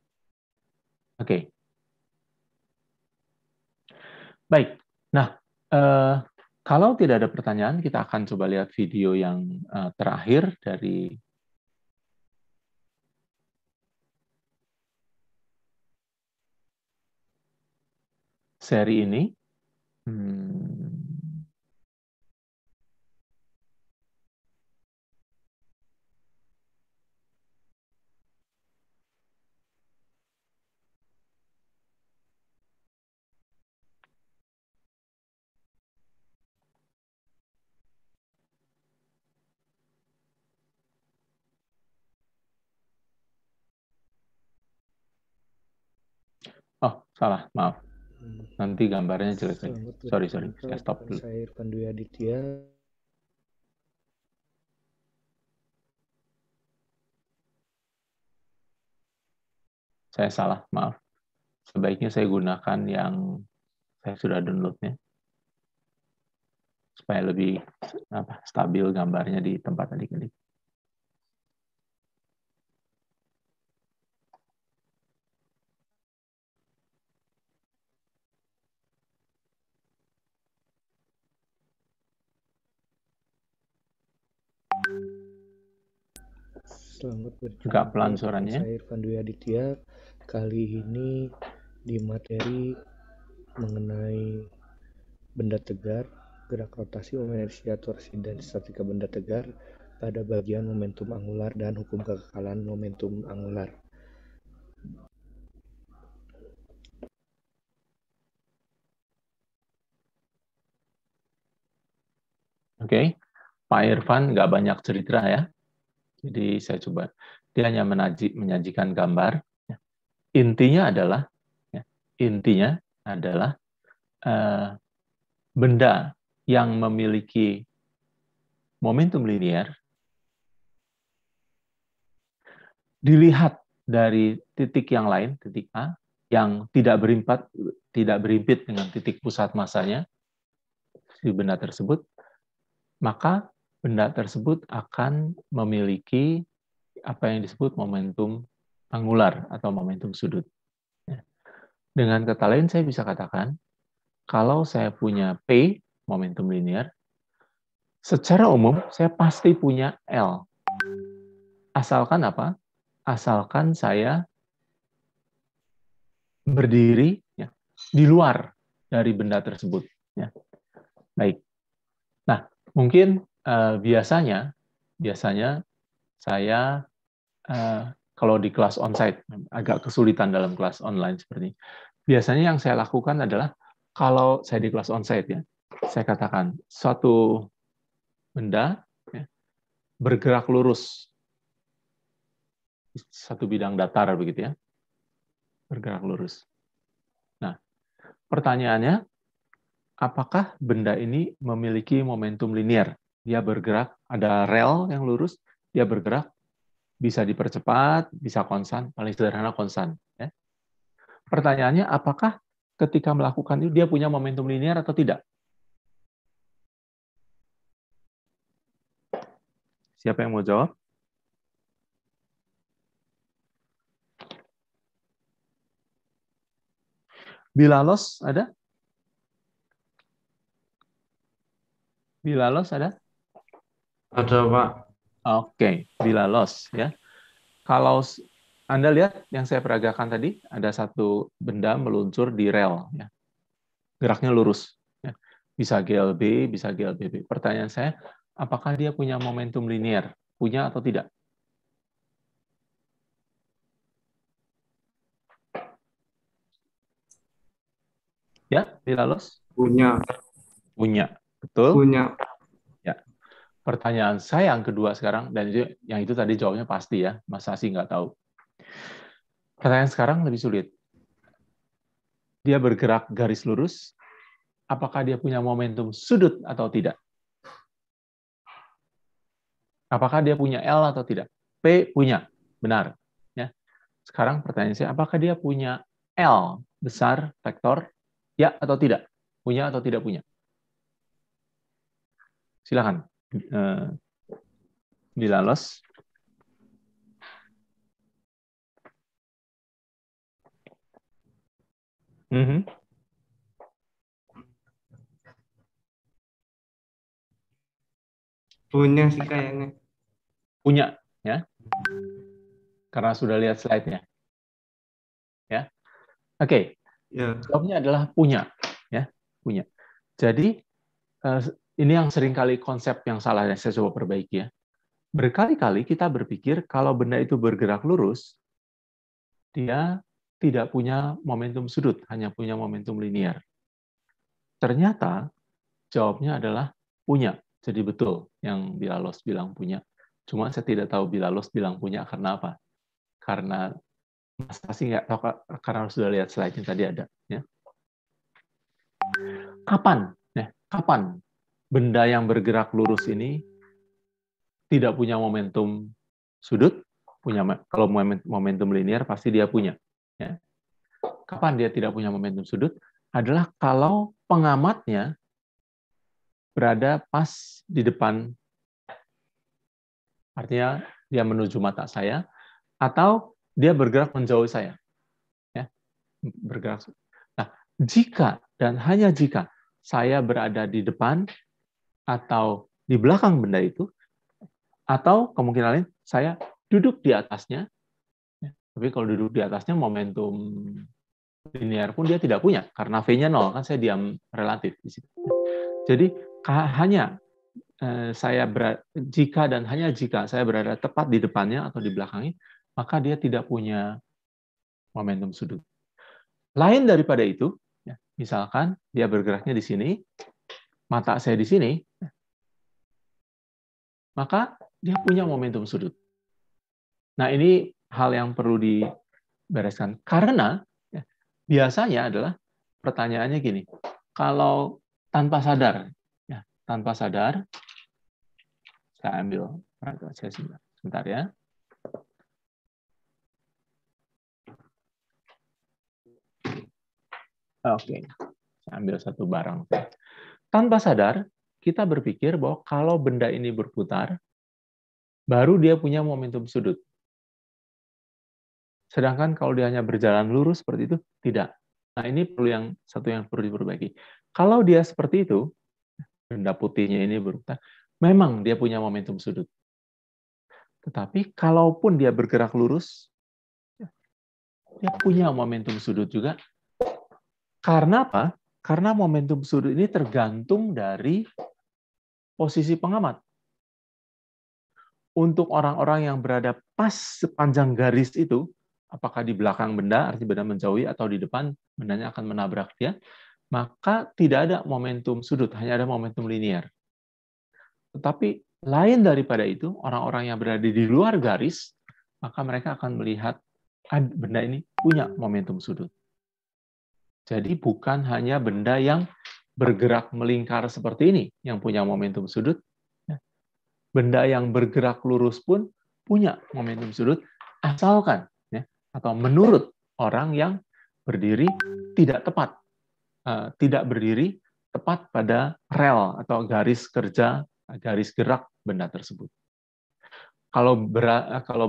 Oke. Baik. Nah, eh, kalau tidak ada pertanyaan, kita akan coba lihat video yang eh, terakhir dari seri ini. Hmm. Salah, maaf. Hmm. Nanti gambarnya jelek lagi. Sorry, sorry. Saya stop dulu. Saya Aditya. Saya salah, maaf. Sebaiknya saya gunakan yang saya sudah downloadnya supaya lebih apa stabil gambarnya di tempat adik-adik. Selamat berjumpa juga pelanconannya. Saya Irfan Dwi Aditya. Kali ini di materi mengenai benda tegar, gerak rotasi, inersia, torsi dan statika benda tegar pada bagian momentum angular dan hukum kekekalan momentum angular. Oke, okay. Pak Irfan nggak banyak cerita ya. Jadi saya coba dia hanya menyajikan gambar. Ya. Intinya adalah ya, intinya adalah eh, benda yang memiliki momentum linier dilihat dari titik yang lain, titik A yang tidak berimpat, tidak berimpit dengan titik pusat masanya di benda tersebut, maka benda tersebut akan memiliki apa yang disebut momentum angular atau momentum sudut. Ya. Dengan kata lain, saya bisa katakan, kalau saya punya P, momentum linear, secara umum saya pasti punya L. Asalkan apa? Asalkan saya berdiri ya, di luar dari benda tersebut. Ya. Baik. Nah, mungkin Eh, biasanya biasanya saya uh, kalau di kelas onsite agak kesulitan dalam kelas online seperti ini. Biasanya yang saya lakukan adalah kalau saya di kelas onsite ya, saya katakan suatu benda ya, bergerak lurus satu bidang datar begitu ya, bergerak lurus. Nah, pertanyaannya, apakah benda ini memiliki momentum linear dia bergerak, ada rel yang lurus, dia bergerak, bisa dipercepat, bisa konstan, paling sederhana konstan. Ya. Pertanyaannya, apakah ketika melakukan itu dia punya momentum linear atau tidak? Siapa yang mau jawab? Bilalos ada? Bilalos ada? Ada Pak. Oke, okay. bila loss ya. Kalau Anda lihat yang saya peragakan tadi, ada satu benda meluncur di rel. Ya. Geraknya lurus. Ya. Bisa GLB, bisa GLBB. Pertanyaan saya, apakah dia punya momentum linear, Punya atau tidak? Ya, bila loss? Punya. Punya, betul? Punya pertanyaan saya yang kedua sekarang dan itu, yang itu tadi jawabnya pasti ya, Mas Sasi nggak tahu. Pertanyaan sekarang lebih sulit. Dia bergerak garis lurus, apakah dia punya momentum sudut atau tidak? Apakah dia punya L atau tidak? P punya, benar. Ya. Sekarang pertanyaan saya, apakah dia punya L besar vektor? Ya atau tidak? Punya atau tidak punya? Silahkan. Eh, di Lalos. Mm -hmm. Punya sih kayaknya. Punya, ya. Karena sudah lihat slide-nya. Ya. Oke. Okay. Ya. Yeah. Jawabnya adalah punya, ya, punya. Jadi eh, ini yang seringkali konsep yang salah yang saya coba perbaiki ya. Berkali-kali kita berpikir kalau benda itu bergerak lurus, dia tidak punya momentum sudut, hanya punya momentum linear. Ternyata jawabnya adalah punya. Jadi betul yang Bilalos bilang punya. Cuma saya tidak tahu Bilalos bilang punya karena apa. Karena Mas nggak tahu karena sudah lihat slide yang tadi ada. Ya. Kapan? Ya, kapan benda yang bergerak lurus ini tidak punya momentum sudut, punya kalau momentum linear pasti dia punya. Ya. Kapan dia tidak punya momentum sudut? Adalah kalau pengamatnya berada pas di depan, artinya dia menuju mata saya, atau dia bergerak menjauhi saya. Ya, bergerak. Nah, jika dan hanya jika saya berada di depan atau di belakang benda itu, atau kemungkinan lain saya duduk di atasnya. Ya, tapi kalau duduk di atasnya momentum linear pun dia tidak punya karena v-nya nol kan saya diam relatif di situ. Jadi hanya eh, saya berada, jika dan hanya jika saya berada tepat di depannya atau di belakangnya, maka dia tidak punya momentum sudut. Lain daripada itu, ya, misalkan dia bergeraknya di sini, mata saya di sini, maka dia punya momentum sudut. Nah, ini hal yang perlu dibereskan. Karena ya, biasanya adalah pertanyaannya gini, kalau tanpa sadar, ya, tanpa sadar, saya ambil saya sebentar, sebentar ya. Oke, saya ambil satu barang. Tanpa sadar, kita berpikir bahwa kalau benda ini berputar, baru dia punya momentum sudut. Sedangkan kalau dia hanya berjalan lurus seperti itu, tidak. Nah, ini perlu yang satu yang perlu diperbaiki. Kalau dia seperti itu, benda putihnya ini berputar, memang dia punya momentum sudut. Tetapi kalaupun dia bergerak lurus, dia punya momentum sudut juga. Karena apa? Karena momentum sudut ini tergantung dari posisi pengamat. Untuk orang-orang yang berada pas sepanjang garis itu, apakah di belakang benda, arti benda menjauhi, atau di depan, bendanya akan menabrak dia, maka tidak ada momentum sudut, hanya ada momentum linear. Tetapi lain daripada itu, orang-orang yang berada di luar garis, maka mereka akan melihat ah, benda ini punya momentum sudut. Jadi bukan hanya benda yang bergerak melingkar seperti ini yang punya momentum sudut. Ya. Benda yang bergerak lurus pun punya momentum sudut asalkan ya, atau menurut orang yang berdiri tidak tepat, eh, tidak berdiri tepat pada rel atau garis kerja garis gerak benda tersebut. kalau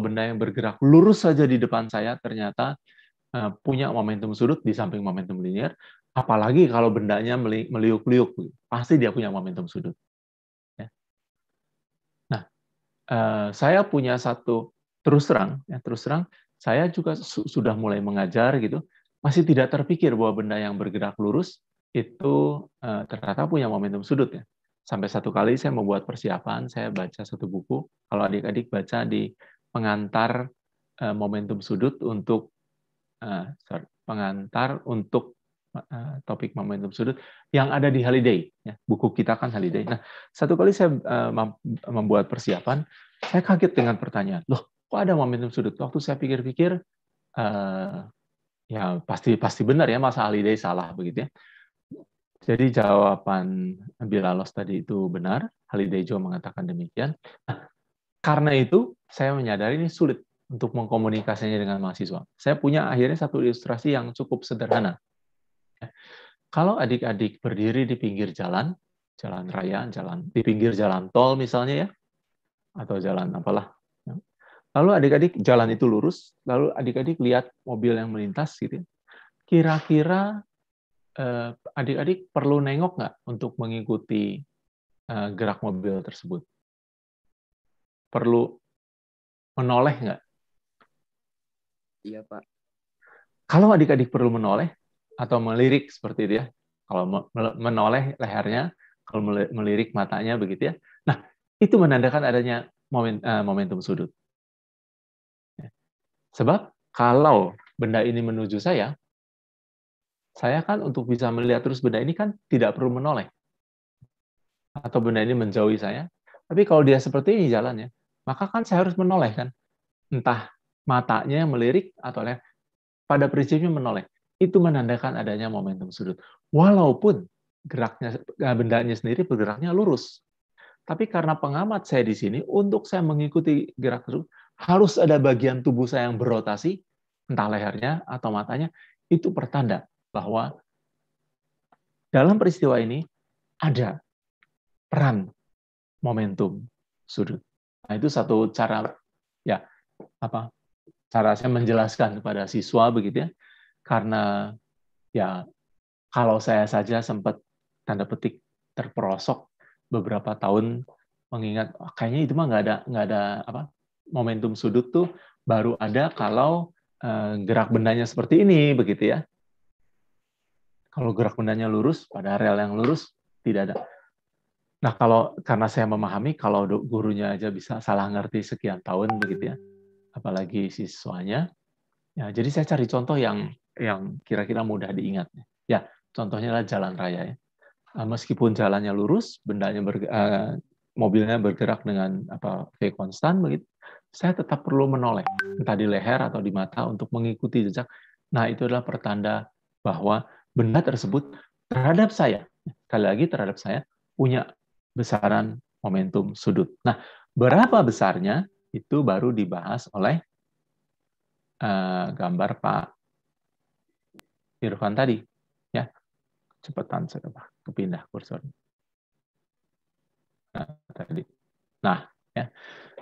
benda yang bergerak lurus saja di depan saya ternyata Eh, punya momentum sudut di samping momentum linear, apalagi kalau bendanya meliuk-liuk, pasti dia punya momentum sudut. Ya. Nah, eh, saya punya satu terus terang, ya, terus terang, saya juga su sudah mulai mengajar gitu, masih tidak terpikir bahwa benda yang bergerak lurus itu eh, ternyata punya momentum sudut ya. Sampai satu kali saya membuat persiapan, saya baca satu buku, kalau adik-adik baca di pengantar momentum sudut untuk Eh, sorry, pengantar untuk uh, topik momentum sudut yang ada di Holiday. Ya, buku kita kan Holiday. Nah, satu kali saya uh, membuat persiapan, saya kaget dengan pertanyaan, loh, kok ada momentum sudut? Waktu saya pikir-pikir, uh, ya pasti pasti benar ya, masa Holiday salah begitu ya. Jadi jawaban Bilalos tadi itu benar, holiday Halidejo mengatakan demikian. Nah, karena itu saya menyadari ini sulit untuk mengkomunikasinya dengan mahasiswa. Saya punya akhirnya satu ilustrasi yang cukup sederhana. Ya. Kalau adik-adik berdiri di pinggir jalan, jalan raya, jalan di pinggir jalan tol misalnya ya, atau jalan apalah. Ya. Lalu adik-adik jalan itu lurus, lalu adik-adik lihat mobil yang melintas gitu. Ya. Kira-kira eh, adik-adik perlu nengok nggak untuk mengikuti eh, gerak mobil tersebut? Perlu menoleh nggak? Iya Pak. Kalau adik-adik perlu menoleh atau melirik seperti itu ya, kalau menoleh lehernya, kalau melirik matanya begitu ya. Nah, itu menandakan adanya eh, momentum sudut. Ya. Sebab kalau benda ini menuju saya, saya kan untuk bisa melihat terus benda ini kan tidak perlu menoleh. Atau benda ini menjauhi saya. Tapi kalau dia seperti ini jalannya, maka kan saya harus menoleh kan. Entah matanya yang melirik atau lem pada prinsipnya menoleh. Itu menandakan adanya momentum sudut. Walaupun geraknya eh, bendanya sendiri bergeraknya lurus. Tapi karena pengamat saya di sini, untuk saya mengikuti gerak tersebut, harus ada bagian tubuh saya yang berotasi, entah lehernya atau matanya, itu pertanda bahwa dalam peristiwa ini ada peran momentum sudut. Nah, itu satu cara ya apa cara saya menjelaskan kepada siswa begitu ya karena ya kalau saya saja sempat tanda petik terperosok beberapa tahun mengingat oh, kayaknya itu mah nggak ada nggak ada apa momentum sudut tuh baru ada kalau eh, gerak bendanya seperti ini begitu ya kalau gerak bendanya lurus pada rel yang lurus tidak ada nah kalau karena saya memahami kalau gurunya aja bisa salah ngerti sekian tahun begitu ya apalagi siswanya. Ya, jadi saya cari contoh yang yang kira-kira mudah diingat. Ya, contohnya adalah jalan raya. Ya. Ah, meskipun jalannya lurus, bendanya ber, uh, ah, mobilnya bergerak dengan apa V konstan begitu, saya tetap perlu menoleh, entah di leher atau di mata untuk mengikuti jejak. Nah, itu adalah pertanda bahwa benda tersebut terhadap saya, sekali lagi terhadap saya, punya besaran momentum sudut. Nah, berapa besarnya itu baru dibahas oleh eh, gambar Pak Irfan tadi. Ya, cepetan saya kepindah kursor. Nah, tadi. Nah, ya.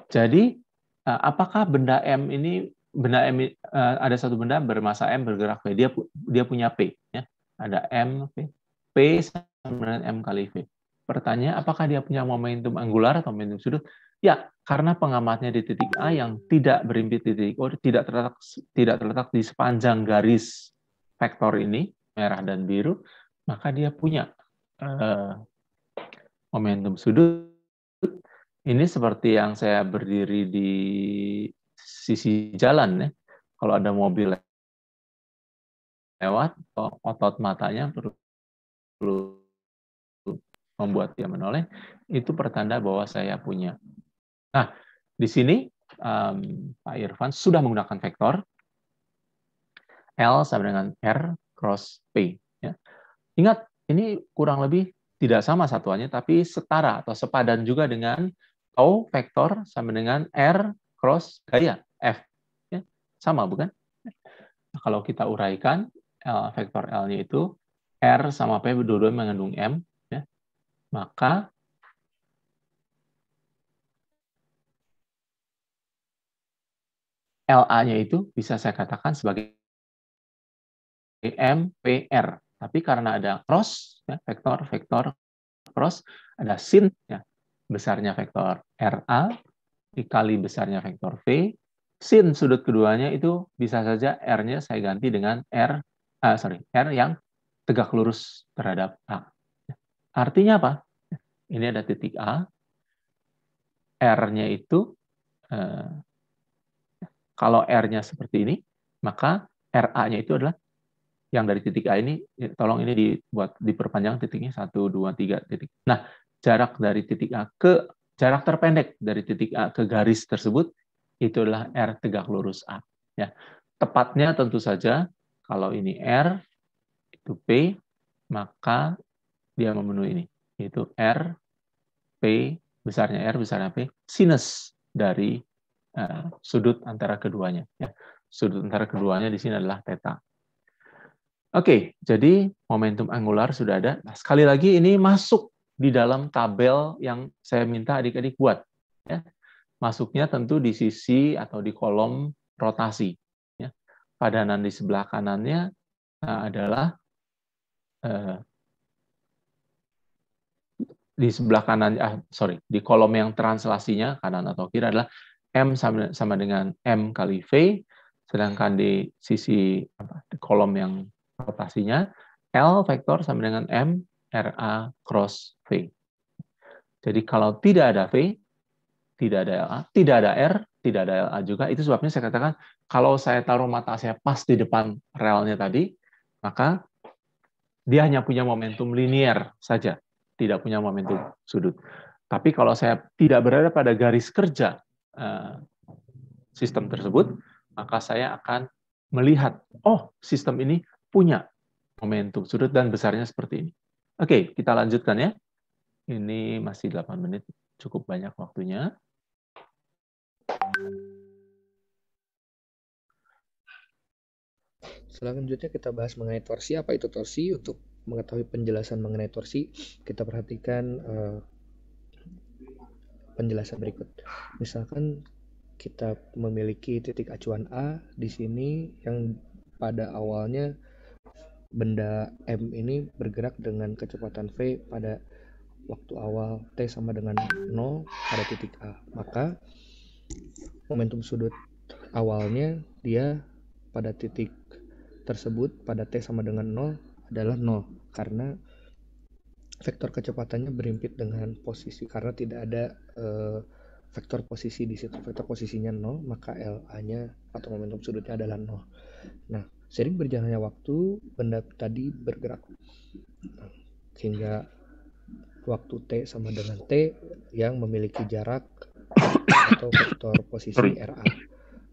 Jadi eh, apakah benda M ini benda M eh, ada satu benda bermassa M bergerak V. Dia dia punya P, ya. Ada M, P. P sama dengan M kali V. Pertanyaan apakah dia punya momentum angular atau momentum sudut? Ya, karena pengamatnya di titik A yang tidak berimpit di titik O tidak terletak tidak terletak di sepanjang garis vektor ini merah dan biru, maka dia punya uh, momentum sudut. Ini seperti yang saya berdiri di sisi jalan ya. Kalau ada mobil lewat, otot matanya perlu membuat dia menoleh, itu pertanda bahwa saya punya Nah, di sini um, Pak Irfan sudah menggunakan vektor L sama dengan R cross P. Ya. Ingat, ini kurang lebih tidak sama satuannya, tapi setara atau sepadan juga dengan O vektor sama dengan R cross gaya F. Ya. Sama, bukan? Nah, kalau kita uraikan, L, eh, vektor L-nya itu R sama P berdua-dua mengandung M, ya. maka LA-nya itu bisa saya katakan sebagai MPR. Tapi karena ada cross, ya, vektor, vektor, cross, ada sin, ya, besarnya vektor RA dikali besarnya vektor V, sin sudut keduanya itu bisa saja R-nya saya ganti dengan R, uh, sorry, R yang tegak lurus terhadap A. Artinya apa? Ini ada titik A, R-nya itu eh, kalau R-nya seperti ini, maka RA-nya itu adalah yang dari titik A ini, ya, tolong ini dibuat diperpanjang titiknya 1, 2, 3 titik. Nah, jarak dari titik A ke jarak terpendek dari titik A ke garis tersebut itu adalah R tegak lurus A. Ya. Tepatnya tentu saja kalau ini R itu P, maka dia memenuhi ini, yaitu R P besarnya R besarnya P sinus dari Eh, sudut antara keduanya. Ya. Sudut antara keduanya di sini adalah theta. Oke, jadi momentum angular sudah ada. Nah, sekali lagi ini masuk di dalam tabel yang saya minta adik-adik buat. Ya. Masuknya tentu di sisi atau di kolom rotasi. Ya. Padanan di sebelah kanannya eh, adalah eh, di sebelah kanan, ah, sorry, di kolom yang translasinya kanan atau kiri adalah M sama, sama dengan M kali V, sedangkan di sisi apa, di kolom yang rotasinya, L vektor sama dengan M RA cross V. Jadi kalau tidak ada V, tidak ada LA, tidak ada R, tidak ada LA juga, itu sebabnya saya katakan kalau saya taruh mata saya pas di depan relnya tadi, maka dia hanya punya momentum linear saja, tidak punya momentum sudut. Tapi kalau saya tidak berada pada garis kerja Eh, sistem tersebut, maka saya akan melihat, oh sistem ini punya momentum sudut dan besarnya seperti ini. Oke, kita lanjutkan ya. Ini masih 8 menit, cukup banyak waktunya. Selanjutnya kita bahas mengenai torsi. Apa itu torsi? Untuk mengetahui penjelasan mengenai torsi, kita perhatikan eh, penjelasan berikut. Misalkan kita memiliki titik acuan A di sini yang pada awalnya benda M ini bergerak dengan kecepatan V pada waktu awal T sama dengan 0 pada titik A. Maka momentum sudut awalnya dia pada titik tersebut pada T sama dengan 0 adalah 0 karena vektor kecepatannya berimpit dengan posisi karena tidak ada uh, vektor posisi di situ vektor posisinya nol maka LA-nya atau momentum sudutnya adalah nol Nah, sering berjalannya waktu benda tadi bergerak. Nah, sehingga waktu T sama dengan T yang memiliki jarak atau vektor posisi RA.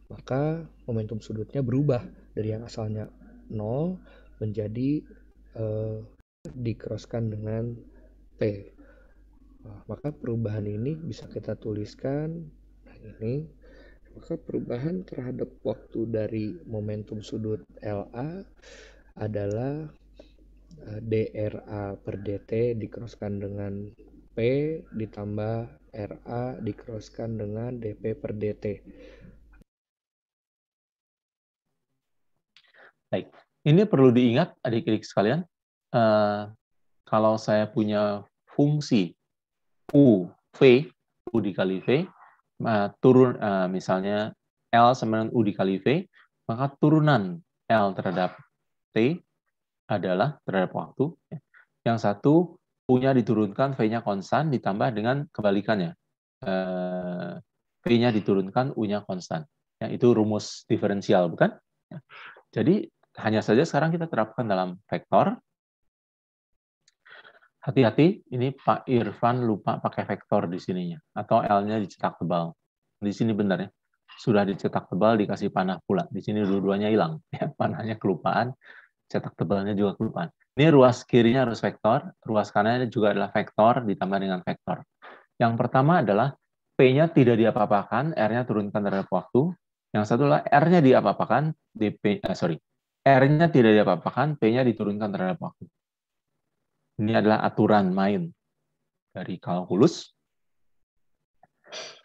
Maka momentum sudutnya berubah dari yang asalnya nol menjadi uh, dikroskan dengan p ah, maka perubahan ini bisa kita tuliskan. Nah, ini maka perubahan terhadap waktu dari momentum sudut LA adalah eh, DRA per DT dikroskan dengan P ditambah RA dikroskan dengan DP per DT. Baik, ini perlu diingat adik-adik sekalian Eh, kalau saya punya fungsi U, V, U dikali V, uh, turun uh, misalnya L sama dengan U dikali V, maka turunan L terhadap T adalah terhadap waktu. Ya. Yang satu, punya diturunkan, V-nya konstan, ditambah dengan kebalikannya. Uh, V-nya diturunkan, U-nya konstan. Ya, itu rumus diferensial, bukan? Ya. Jadi hanya saja sekarang kita terapkan dalam vektor, hati-hati ini Pak Irfan lupa pakai vektor di sininya atau L-nya dicetak tebal. Di sini benar ya. Sudah dicetak tebal dikasih panah pula. Di sini dua-duanya hilang ya, panahnya kelupaan, cetak tebalnya juga kelupaan. Ini ruas kirinya harus vektor, ruas kanannya juga adalah vektor ditambah dengan vektor. Yang pertama adalah P-nya tidak diapa-apakan, R-nya turunkan terhadap waktu. Yang satu adalah R-nya diapa-apakan, DP, eh, sorry, R-nya tidak diapa-apakan, P-nya diturunkan terhadap waktu. Ini adalah aturan main dari kalkulus.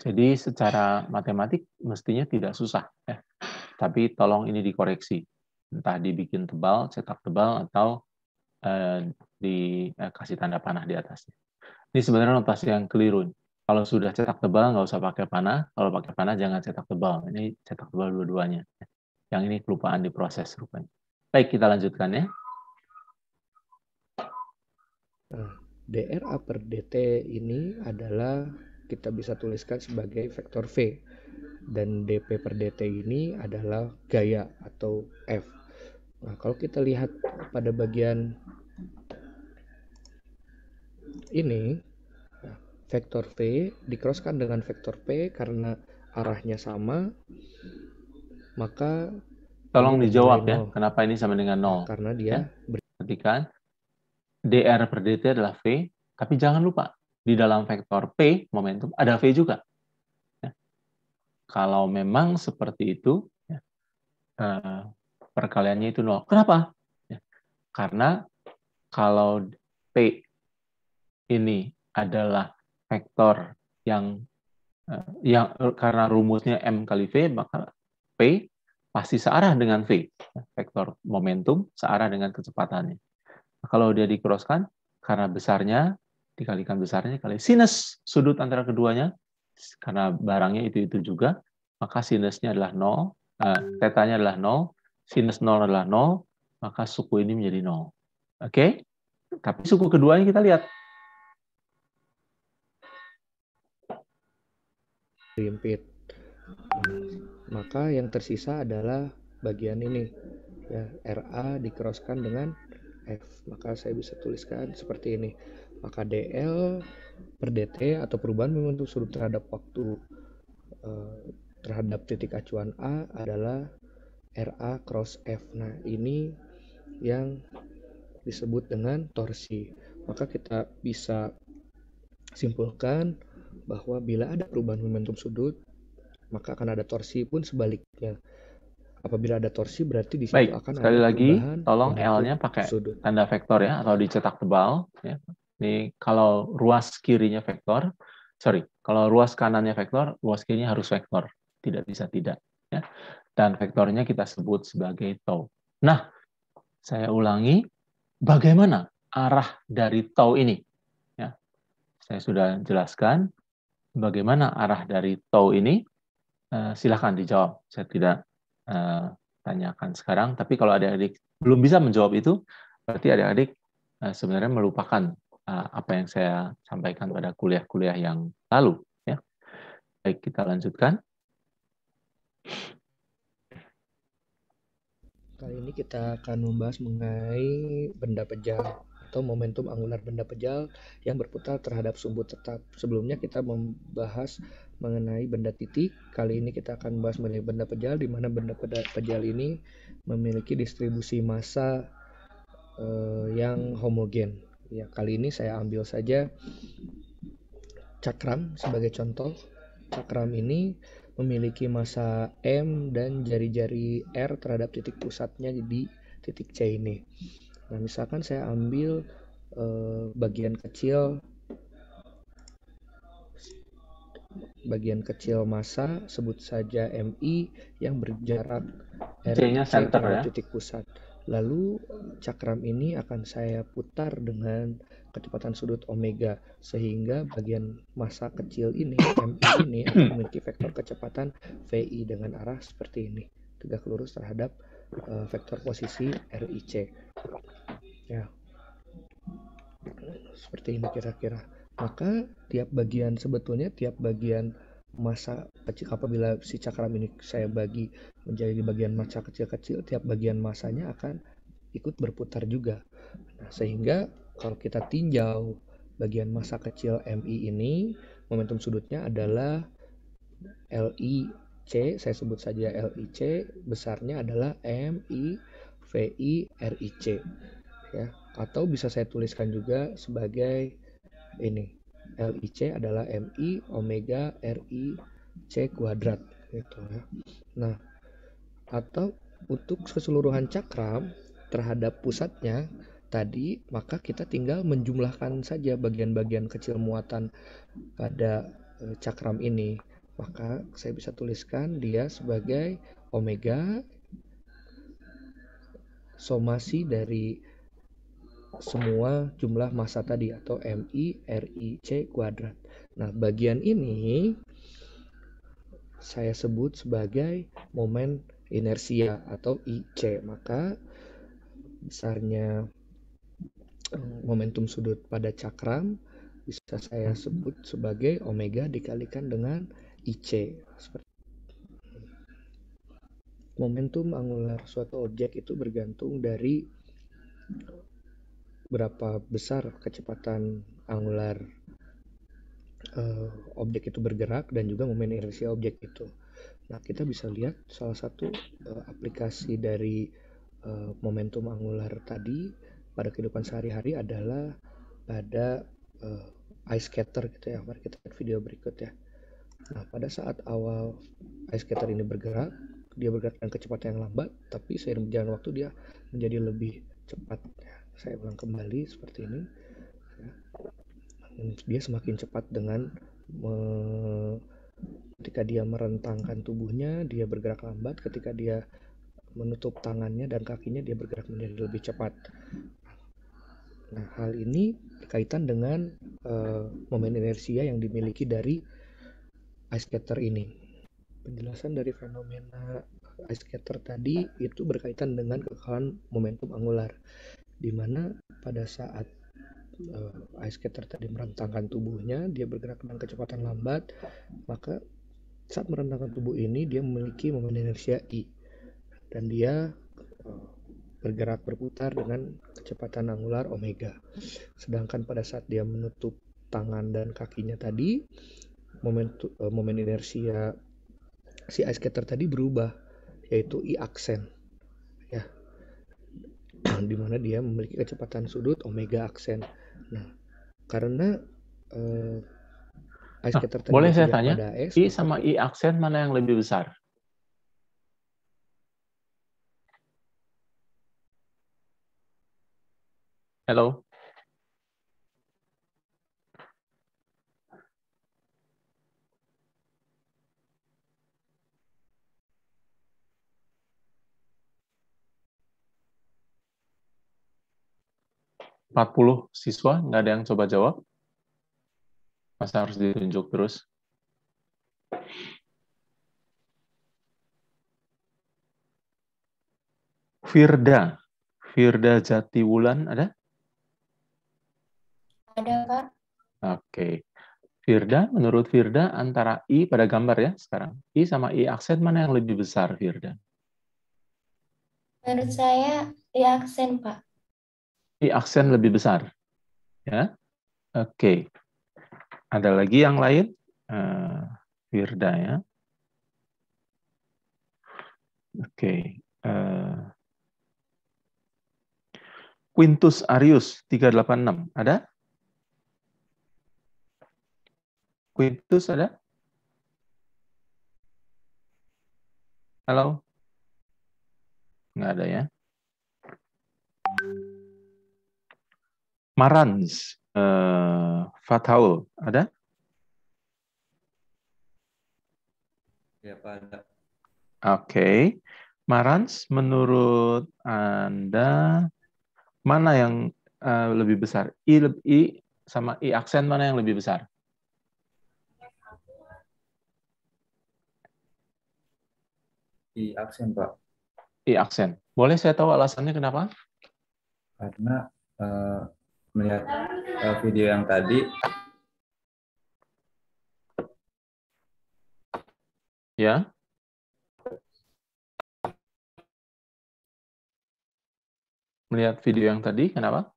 Jadi secara matematik mestinya tidak susah, ya. tapi tolong ini dikoreksi, entah dibikin tebal, cetak tebal, atau eh, dikasih eh, tanda panah di atasnya. Ini sebenarnya notasi yang keliru. Kalau sudah cetak tebal nggak usah pakai panah, kalau pakai panah jangan cetak tebal. Ini cetak tebal dua-duanya. Yang ini kelupaan di proses rupanya. Baik, kita lanjutkan ya. Nah, DRA per DT ini adalah kita bisa tuliskan sebagai vektor V dan DP per DT ini adalah gaya atau F. Nah, kalau kita lihat pada bagian ini nah, vektor V dikroskan dengan vektor P karena arahnya sama maka tolong dijawab ya kenapa ini sama dengan 0 karena dia ya. berarti kan dr per dt adalah v, tapi jangan lupa di dalam vektor p momentum ada v juga. Ya. Kalau memang seperti itu, ya, eh, perkaliannya itu nol. Kenapa? Ya. Karena kalau p ini adalah vektor yang eh, yang eh, karena rumusnya m kali v maka p pasti searah dengan v. Ya, vektor momentum searah dengan kecepatannya. Kalau dia dikroskan, karena besarnya, dikalikan besarnya, kali sinus sudut antara keduanya, karena barangnya itu-itu juga, maka sinusnya adalah nol, uh, tetanya adalah nol, sinus nol adalah nol, maka suku ini menjadi nol. Oke? Okay? Tapi suku keduanya kita lihat. Rimpit. Maka yang tersisa adalah bagian ini. Ya, RA dikeroskan dengan F. Maka saya bisa tuliskan seperti ini. Maka DL per DT atau perubahan momentum sudut terhadap waktu eh, terhadap titik acuan A adalah RA cross F. Nah, ini yang disebut dengan torsi. Maka kita bisa simpulkan bahwa bila ada perubahan momentum sudut, maka akan ada torsi pun sebaliknya. Apabila ada torsi berarti di situ Baik, akan sekali ada lagi tolong L-nya pakai sudut. tanda vektor ya atau dicetak tebal ya. Ini kalau ruas kirinya vektor, sorry, kalau ruas kanannya vektor, ruas kirinya harus vektor, tidak bisa tidak ya. Dan vektornya kita sebut sebagai tau. Nah, saya ulangi, bagaimana arah dari tau ini? Ya. Saya sudah jelaskan bagaimana arah dari tau ini. Eh, silahkan dijawab. Saya tidak Eh, tanyakan sekarang. Tapi kalau adik-adik belum bisa menjawab itu, berarti adik-adik eh, sebenarnya melupakan eh, apa yang saya sampaikan pada kuliah-kuliah yang lalu. Ya. Baik, kita lanjutkan. Kali ini kita akan membahas mengenai benda pejal atau momentum angular benda pejal yang berputar terhadap sumbu tetap. Sebelumnya kita membahas mengenai benda titik. Kali ini kita akan bahas mengenai benda pejal, di mana benda pejal ini memiliki distribusi massa uh, yang homogen. Ya, kali ini saya ambil saja cakram sebagai contoh. Cakram ini memiliki massa m dan jari-jari r terhadap titik pusatnya di titik C ini. Nah, misalkan saya ambil eh, bagian kecil bagian kecil massa sebut saja MI yang berjarak RC pada ya. titik pusat. Lalu cakram ini akan saya putar dengan kecepatan sudut omega sehingga bagian massa kecil ini MI ini memiliki vektor kecepatan VI dengan arah seperti ini tegak lurus terhadap uh, vektor posisi RIC. Ya. Seperti ini kira-kira maka tiap bagian sebetulnya tiap bagian masa kecil apabila si cakram ini saya bagi menjadi bagian masa kecil-kecil tiap bagian masanya akan ikut berputar juga nah, sehingga kalau kita tinjau bagian masa kecil MI ini momentum sudutnya adalah LIC saya sebut saja LIC besarnya adalah MI VI RIC ya atau bisa saya tuliskan juga sebagai ini LIC adalah MI omega RI C kuadrat gitu ya. Nah, atau untuk keseluruhan cakram terhadap pusatnya tadi maka kita tinggal menjumlahkan saja bagian-bagian kecil muatan pada e, cakram ini. Maka saya bisa tuliskan dia sebagai omega somasi dari semua jumlah massa tadi atau MI c kuadrat. Nah, bagian ini saya sebut sebagai momen inersia atau IC. Maka besarnya eh, momentum sudut pada cakram bisa saya sebut sebagai omega dikalikan dengan IC. c. momentum angular suatu objek itu bergantung dari berapa besar kecepatan angular uh, objek itu bergerak dan juga momen inersia objek itu. Nah, kita bisa lihat salah satu uh, aplikasi dari uh, momentum angular tadi pada kehidupan sehari-hari adalah pada uh, ice skater gitu ya. Mari kita lihat video berikut ya. Nah, pada saat awal ice skater ini bergerak, dia bergerak dengan kecepatan yang lambat, tapi seiring berjalan waktu dia menjadi lebih cepat. Ya saya ulang kembali seperti ini ya. dia semakin cepat dengan me, ketika dia merentangkan tubuhnya dia bergerak lambat ketika dia menutup tangannya dan kakinya dia bergerak menjadi lebih cepat nah hal ini berkaitan dengan uh, momen inersia yang dimiliki dari ice skater ini penjelasan dari fenomena ice skater tadi itu berkaitan dengan kekalahan momentum angular dimana pada saat uh, ice skater tadi merentangkan tubuhnya dia bergerak dengan kecepatan lambat maka saat merentangkan tubuh ini dia memiliki momen inersia I dan dia eh, bergerak berputar dengan kecepatan angular omega sedangkan pada saat dia menutup tangan dan kakinya tadi momen eh, momen inersia si ice skater tadi berubah yaitu I aksen ya di mana dia memiliki kecepatan sudut omega aksen. Nah, karena eh, ice nah, boleh saya tanya, S, I sama I aksen mana yang lebih besar? Hello. 40 siswa, nggak ada yang coba jawab? Masa harus ditunjuk terus? Firda. Firda Jati Wulan ada? Ada, Pak. Oke. Okay. Firda, menurut Firda, antara I pada gambar ya sekarang. I sama I aksen mana yang lebih besar, Firda? Menurut saya I aksen, Pak aksen lebih besar. Ya, oke. Okay. Ada lagi yang lain, uh, eh, Wirda ya. Oke. Okay. Uh, eh. Quintus Arius 386 ada? Quintus ada? Halo? Nggak ada ya. Marans, uh, eh, Fathaul, ada? Ya, Pak. Oke. Okay. Marans, menurut Anda, mana yang uh, lebih besar? I, I sama I aksen mana yang lebih besar? I aksen, Pak. I aksen. Boleh saya tahu alasannya kenapa? Karena uh, melihat uh, video yang tadi. Ya. Melihat video yang tadi, kenapa?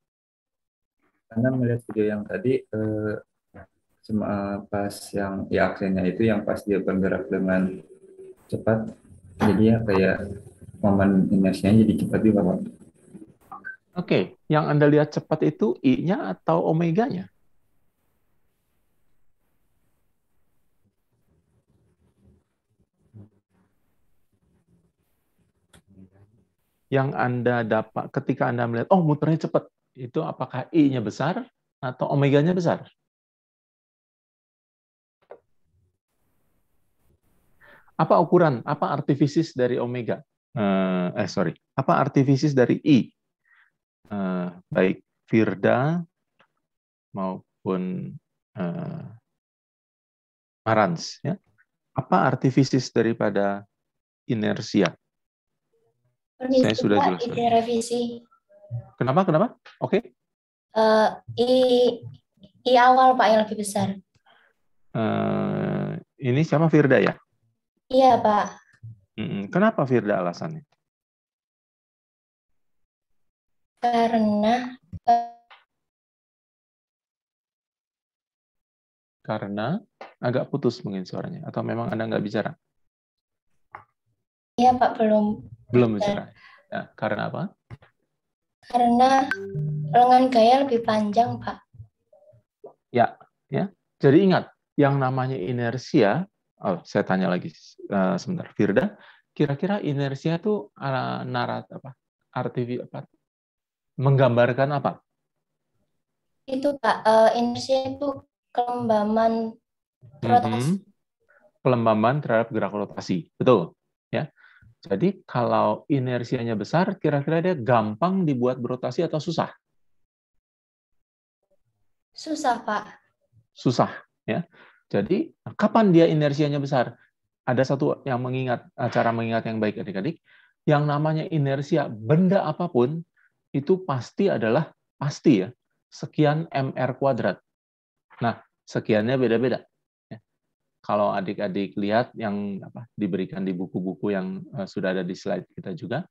Karena melihat video yang tadi, uh, cuma pas yang ya aksinya itu yang pas dia bergerak dengan cepat, jadi ya kayak momen inersianya jadi cepat juga, Pak. Oke, okay. yang Anda lihat cepat itu I-nya atau omeganya? Yang Anda dapat ketika Anda melihat, oh muternya cepat, itu apakah I-nya besar atau omeganya besar? Apa ukuran, apa artifisis dari omega? Eh, eh sorry, apa artifisis dari I Eh, baik Firda maupun uh, Marans. Ya. Apa arti fisis daripada inersia? Ini Saya sudah jelas. Kenapa? Kenapa? Oke. Okay. Uh, eh, i i awal pak yang lebih besar. Uh, ini siapa Firda ya? Iya pak. Kenapa Firda alasannya? Karena karena agak putus mungkin suaranya atau memang anda nggak bicara? Iya pak belum. Belum bicara. ya, karena apa? Karena lengan gaya lebih panjang pak. Ya, ya. Jadi ingat yang namanya inersia. Oh, saya tanya lagi uh, sebentar, Firda. Kira-kira inersia itu uh, narat apa? Arti apa? menggambarkan apa? Itu Pak, uh, eh, inersia itu kelembaman rotasi. Mm -hmm. Kelembaman terhadap gerak rotasi, betul. Ya. Jadi kalau inersianya besar, kira-kira dia gampang dibuat berotasi atau susah? Susah, Pak. Susah, ya. Jadi kapan dia inersianya besar? Ada satu yang mengingat cara mengingat yang baik adik-adik. Yang namanya inersia benda apapun itu pasti adalah pasti ya sekian mr kuadrat. Nah sekiannya beda-beda. Ya. Kalau adik-adik lihat yang apa, diberikan di buku-buku yang eh, sudah ada di slide kita juga,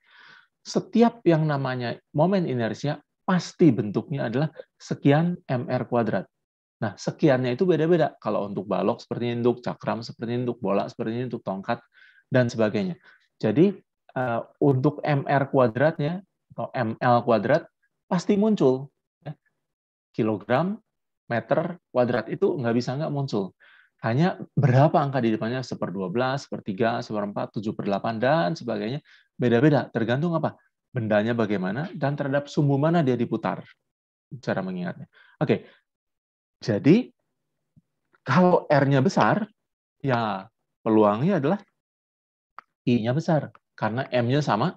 setiap yang namanya momen inersia pasti bentuknya adalah sekian mr kuadrat. Nah, sekiannya itu beda-beda. Kalau untuk balok seperti induk, cakram seperti induk, bola seperti induk, tongkat, dan sebagainya. Jadi, eh, untuk mr kuadratnya, atau ml kuadrat pasti muncul. Ya. Kilogram, meter, kuadrat itu nggak bisa nggak muncul. Hanya berapa angka di depannya, seper 12, seper 3, seper 4, 7 per 8, dan sebagainya. Beda-beda, tergantung apa? Bendanya bagaimana, dan terhadap sumbu mana dia diputar. Cara mengingatnya. Oke, jadi kalau R-nya besar, ya peluangnya adalah I-nya besar. Karena M-nya sama,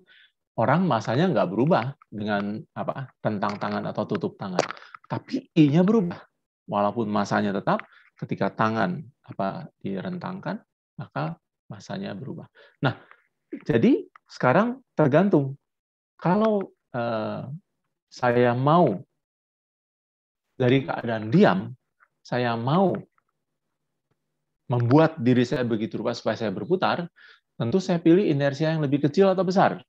orang masanya nggak berubah dengan apa tentang tangan atau tutup tangan, tapi i-nya berubah. Walaupun masanya tetap, ketika tangan apa direntangkan, maka masanya berubah. Nah, jadi sekarang tergantung kalau eh, saya mau dari keadaan diam, saya mau membuat diri saya begitu rupa supaya saya berputar, tentu saya pilih inersia yang lebih kecil atau besar.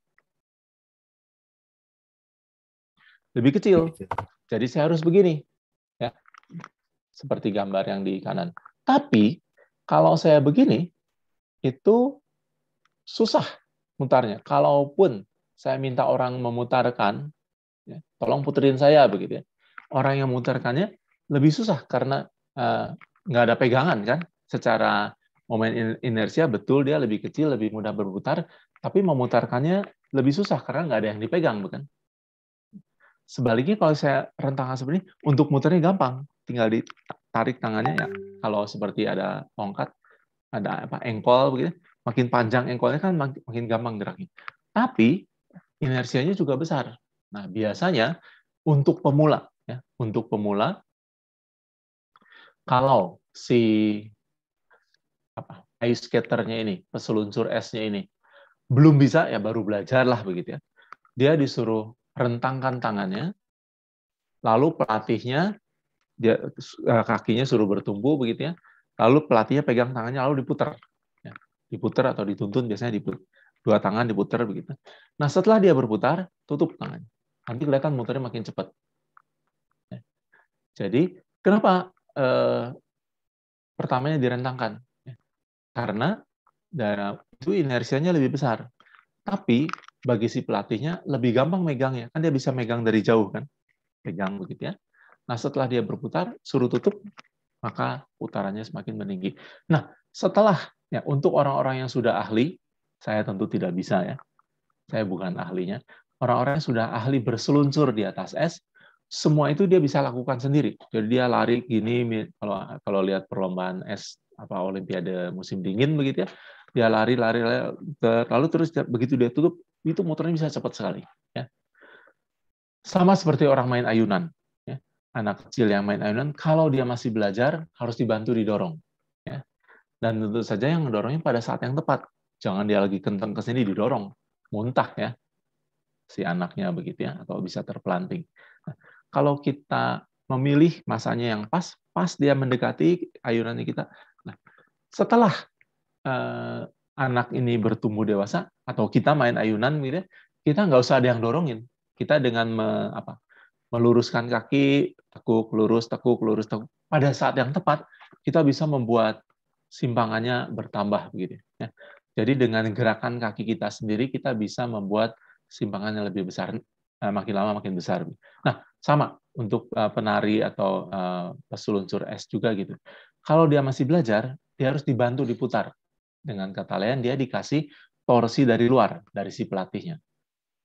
lebih kecil. Jadi saya harus begini. Ya. Seperti gambar yang di kanan. Tapi kalau saya begini, itu susah mutarnya. Kalaupun saya minta orang memutarkan, ya, tolong puterin saya begitu ya. Orang yang memutarkannya lebih susah karena uh, nggak ada pegangan kan. Secara momen inersia betul dia lebih kecil, lebih mudah berputar, tapi memutarkannya lebih susah karena nggak ada yang dipegang, bukan? Sebaliknya kalau saya rentangan seperti ini, untuk muternya gampang, tinggal ditarik tangannya ya. Kalau seperti ada tongkat, ada apa engkol begitu, makin panjang engkolnya kan makin, makin gampang geraknya. Tapi inersianya juga besar. Nah, biasanya untuk pemula ya, untuk pemula kalau si apa ice skaternya ini, peseluncur esnya ini belum bisa ya baru belajar lah begitu ya. Dia disuruh rentangkan tangannya, lalu pelatihnya dia, e, kakinya suruh bertumbuh begitu ya, lalu pelatihnya pegang tangannya lalu diputar, ya, diputar atau dituntun biasanya diputar dua tangan diputar begitu. Nah setelah dia berputar, tutup tangan. Nanti kelihatan muternya makin cepat. Ya. Jadi kenapa eh, pertamanya direntangkan? Ya, karena dana itu inersianya lebih besar. Tapi bagi si pelatihnya lebih gampang megang ya kan dia bisa megang dari jauh kan pegang begitu ya nah setelah dia berputar suruh tutup maka putarannya semakin meninggi nah setelah ya untuk orang-orang yang sudah ahli saya tentu tidak bisa ya saya bukan ahlinya orang-orang yang sudah ahli berseluncur di atas es semua itu dia bisa lakukan sendiri jadi dia lari gini kalau kalau lihat perlombaan es apa olimpiade musim dingin begitu ya dia lari lari, lari lalu terus begitu dia tutup itu motornya bisa cepat sekali. Ya. Sama seperti orang main ayunan. Ya. Anak kecil yang main ayunan, kalau dia masih belajar, harus dibantu didorong. Ya. Dan tentu saja yang mendorongnya pada saat yang tepat. Jangan dia lagi kenteng ke sini didorong, muntah ya si anaknya begitu ya atau bisa terpelanting. Nah, kalau kita memilih masanya yang pas, pas dia mendekati ayunan kita. Nah, setelah eh, anak ini bertumbuh dewasa atau kita main ayunan gitu kita nggak usah ada yang dorongin kita dengan me, apa meluruskan kaki tekuk lurus tekuk lurus tekuk pada saat yang tepat kita bisa membuat simpangannya bertambah begitu ya. jadi dengan gerakan kaki kita sendiri kita bisa membuat simpangannya lebih besar eh, makin lama makin besar nah sama untuk eh, penari atau eh, peseluncur es juga gitu kalau dia masih belajar dia harus dibantu diputar dengan kata lain, dia dikasih torsi dari luar, dari si pelatihnya.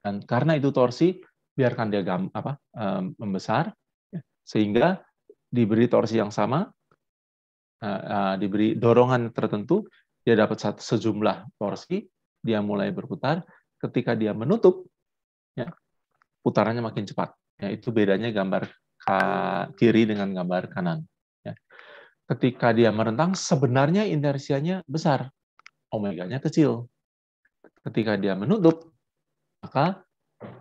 Dan karena itu torsi, biarkan dia gam, apa, um, membesar, ya. sehingga diberi torsi yang sama, uh, uh, diberi dorongan tertentu, dia dapat sejumlah torsi, dia mulai berputar. Ketika dia menutup, ya, putarannya makin cepat. Ya, itu bedanya gambar kiri dengan gambar kanan. Ya. Ketika dia merentang, sebenarnya inersianya besar, omeganya kecil. Ketika dia menutup, maka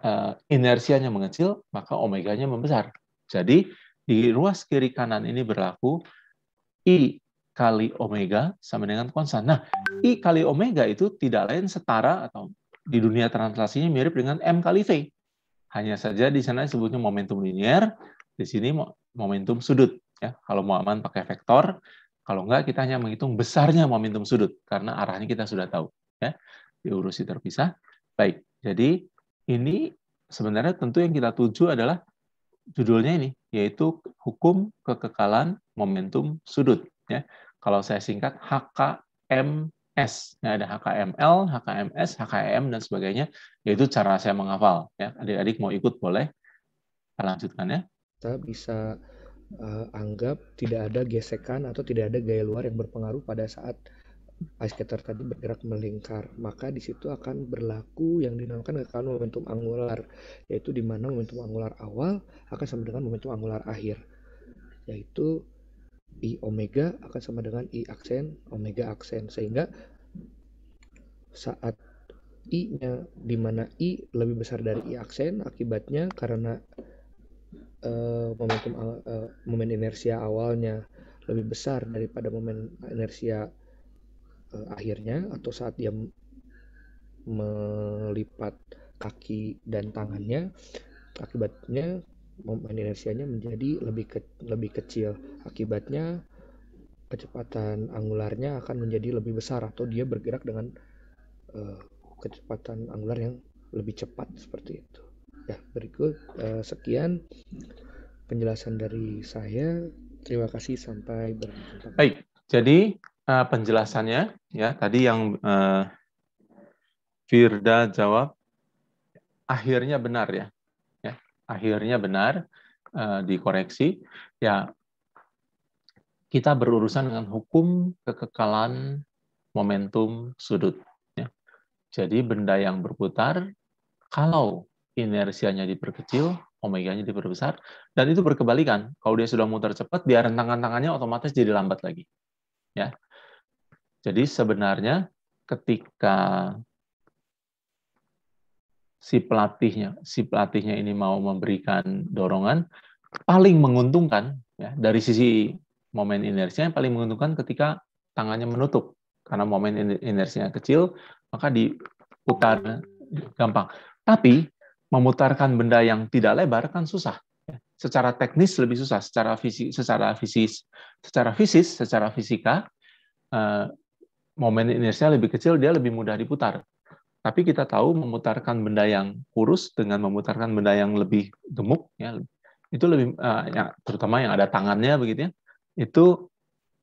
uh, inersianya mengecil, maka omeganya membesar. Jadi di ruas kiri kanan ini berlaku I kali omega sama dengan konstan. Nah, I kali omega itu tidak lain setara atau di dunia translasinya mirip dengan M kali V. Hanya saja di sana disebutnya momentum linier, di sini momentum sudut. Ya, kalau mau aman pakai vektor, kalau enggak, kita hanya menghitung besarnya momentum sudut, karena arahnya kita sudah tahu. Ya. Diurusi terpisah. Baik, jadi ini sebenarnya tentu yang kita tuju adalah judulnya ini, yaitu Hukum Kekekalan Momentum Sudut. Ya. Kalau saya singkat, HKMS. Ya, ada HKML, HKMS, HKM, dan sebagainya. Yaitu cara saya menghafal. Ya. Adik-adik mau ikut, boleh. Kita lanjutkan ya. Kita bisa uh, anggap tidak ada gesekan atau tidak ada gaya luar yang berpengaruh pada saat ice skater tadi bergerak melingkar maka di situ akan berlaku yang dinamakan kekalian momentum angular yaitu di mana momentum angular awal akan sama dengan momentum angular akhir yaitu i omega akan sama dengan i aksen omega aksen sehingga saat i nya di mana i lebih besar dari i aksen akibatnya karena uh, momentum uh, momen inersia awalnya lebih besar daripada momen inersia uh, akhirnya atau saat dia melipat kaki dan tangannya akibatnya momen inersianya menjadi lebih ke, lebih kecil akibatnya kecepatan angularnya akan menjadi lebih besar atau dia bergerak dengan uh, kecepatan angular yang lebih cepat seperti itu ya berikut uh, sekian penjelasan dari saya terima kasih sampai berjumpa baik jadi uh, penjelasannya ya tadi yang uh, Firda jawab akhirnya benar ya ya akhirnya benar uh, dikoreksi ya kita berurusan dengan hukum kekekalan momentum sudut. Ya. Jadi benda yang berputar, kalau inersianya diperkecil, omeganya diperbesar, dan itu berkebalikan. Kalau dia sudah muter cepat, dia rentangan tangannya otomatis jadi lambat lagi. Ya. Jadi sebenarnya ketika si pelatihnya, si pelatihnya ini mau memberikan dorongan, paling menguntungkan ya, dari sisi momen inersia yang paling menguntungkan ketika tangannya menutup karena momen inersinya kecil maka diputar gampang. Tapi memutarkan benda yang tidak lebar kan susah. Secara teknis lebih susah, secara fisik, secara fisik secara fisis, secara fisika eh, momen inersia lebih kecil dia lebih mudah diputar. Tapi kita tahu memutarkan benda yang kurus dengan memutarkan benda yang lebih gemuk ya itu lebih eh, ya, terutama yang ada tangannya begitu ya itu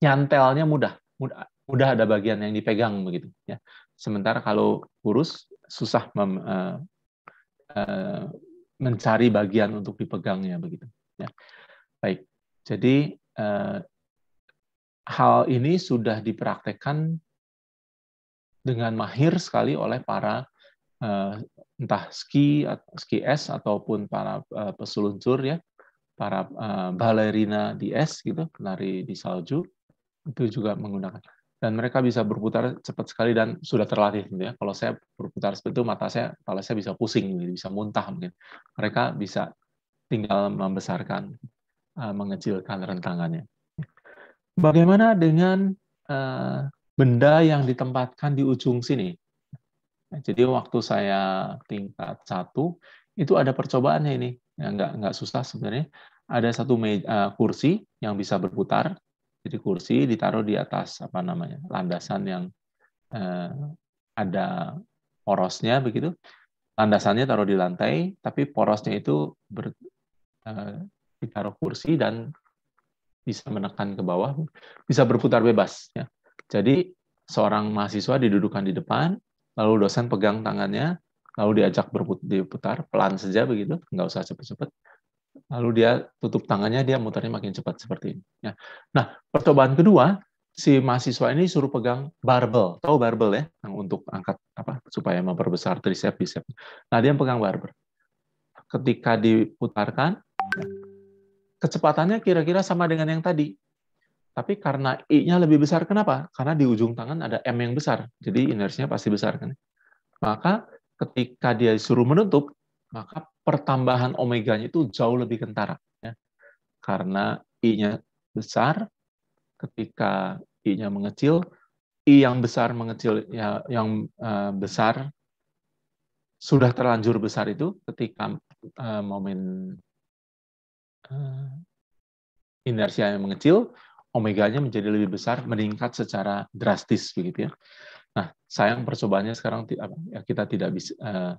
nyantelnya mudah, mudah mudah ada bagian yang dipegang begitu ya. Sementara kalau kurus susah mem, eh, Eh, mencari bagian untuk dipegangnya begitu. Ya. Baik, jadi uh, hal ini sudah dipraktekkan dengan mahir sekali oleh para uh, entah ski ski es ataupun para uh, peseluncur ya, para uh, balerina di es gitu, penari di salju itu juga menggunakan dan mereka bisa berputar cepat sekali dan sudah terlatih gitu ya. Kalau saya berputar seperti itu mata saya kepala saya bisa pusing, gitu ya. bisa muntah mungkin. Mereka bisa tinggal membesarkan, eh, mengecilkan rentangannya. Bagaimana dengan eh, benda yang ditempatkan di ujung sini? Jadi waktu saya tingkat satu itu ada percobaannya ini, ya, nggak nggak susah sebenarnya. Ada satu meja, eh, kursi yang bisa berputar, jadi kursi ditaruh di atas apa namanya landasan yang eh, ada porosnya begitu. Landasannya taruh di lantai, tapi porosnya itu ber, eh, ditaruh kursi dan bisa menekan ke bawah, bisa berputar bebas. Ya. Jadi seorang mahasiswa didudukan di depan, lalu dosen pegang tangannya, lalu diajak berputar pelan saja begitu, nggak usah cepet-cepet lalu dia tutup tangannya dia muternya makin cepat seperti ini ya. nah percobaan kedua si mahasiswa ini suruh pegang barbel tahu barbel ya yang untuk angkat apa supaya memperbesar tricep bicep nah dia pegang barbel ketika diputarkan ya, kecepatannya kira-kira sama dengan yang tadi tapi karena i-nya lebih besar kenapa karena di ujung tangan ada m yang besar jadi inersinya pasti besar kan maka ketika dia suruh menutup maka pertambahan omeganya itu jauh lebih kentara. Ya. Karena I-nya besar, ketika I-nya mengecil, I yang besar mengecil, ya, yang uh, besar sudah terlanjur besar itu ketika uh, momen uh, eh, inersia yang mengecil, omeganya menjadi lebih besar, meningkat secara drastis begitu ya. Nah, sayang percobaannya sekarang ya, kita tidak bisa uh,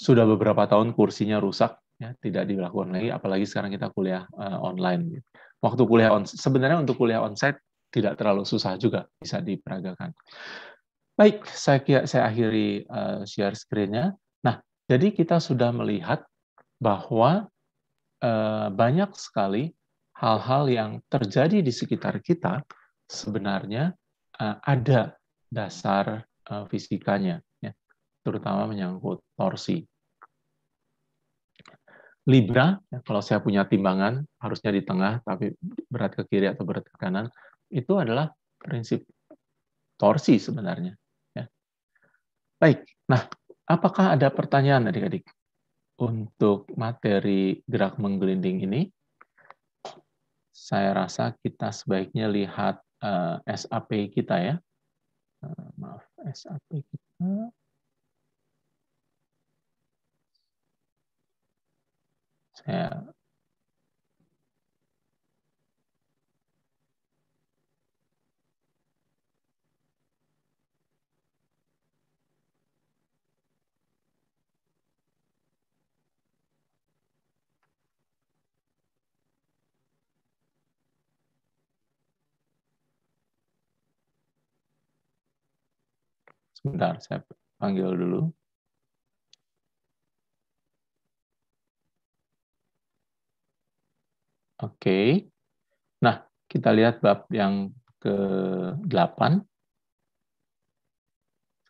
sudah beberapa tahun kursinya rusak, ya, tidak dilakukan lagi, apalagi sekarang kita kuliah uh, online. Waktu kuliah on, sebenarnya untuk kuliah onsite tidak terlalu susah juga bisa diperagakan. Baik, saya saya akhiri uh, share screen-nya. Nah, jadi kita sudah melihat bahwa uh, banyak sekali hal-hal yang terjadi di sekitar kita sebenarnya uh, ada dasar uh, fisikanya, ya. terutama menyangkut torsi. Libra, ya, kalau saya punya timbangan, harusnya di tengah, tapi berat ke kiri atau berat ke kanan, itu adalah prinsip torsi sebenarnya. Ya. Baik, nah apakah ada pertanyaan adik-adik untuk materi gerak menggelinding ini? Saya rasa kita sebaiknya lihat uh, eh, SAP kita ya. Uh, maaf, SAP kita. Saya Sebentar, saya panggil dulu. Oke. Nah, kita lihat bab yang ke-8.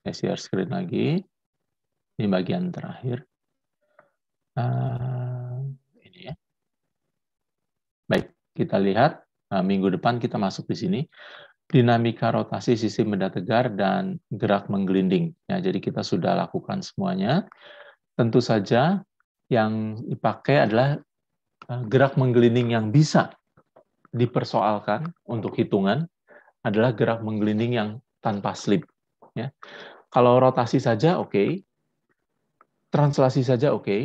Saya share screen lagi. Ini bagian terakhir. Uh, ini ya. Baik, kita lihat. Nah, minggu depan kita masuk di sini. Dinamika rotasi sisi benda tegar dan gerak menggelinding. Ya, jadi kita sudah lakukan semuanya. Tentu saja yang dipakai adalah Eh, gerak menggelinding yang bisa dipersoalkan untuk hitungan adalah gerak menggelinding yang tanpa slip. Ya. Kalau rotasi saja oke, okay. translasi saja oke, okay.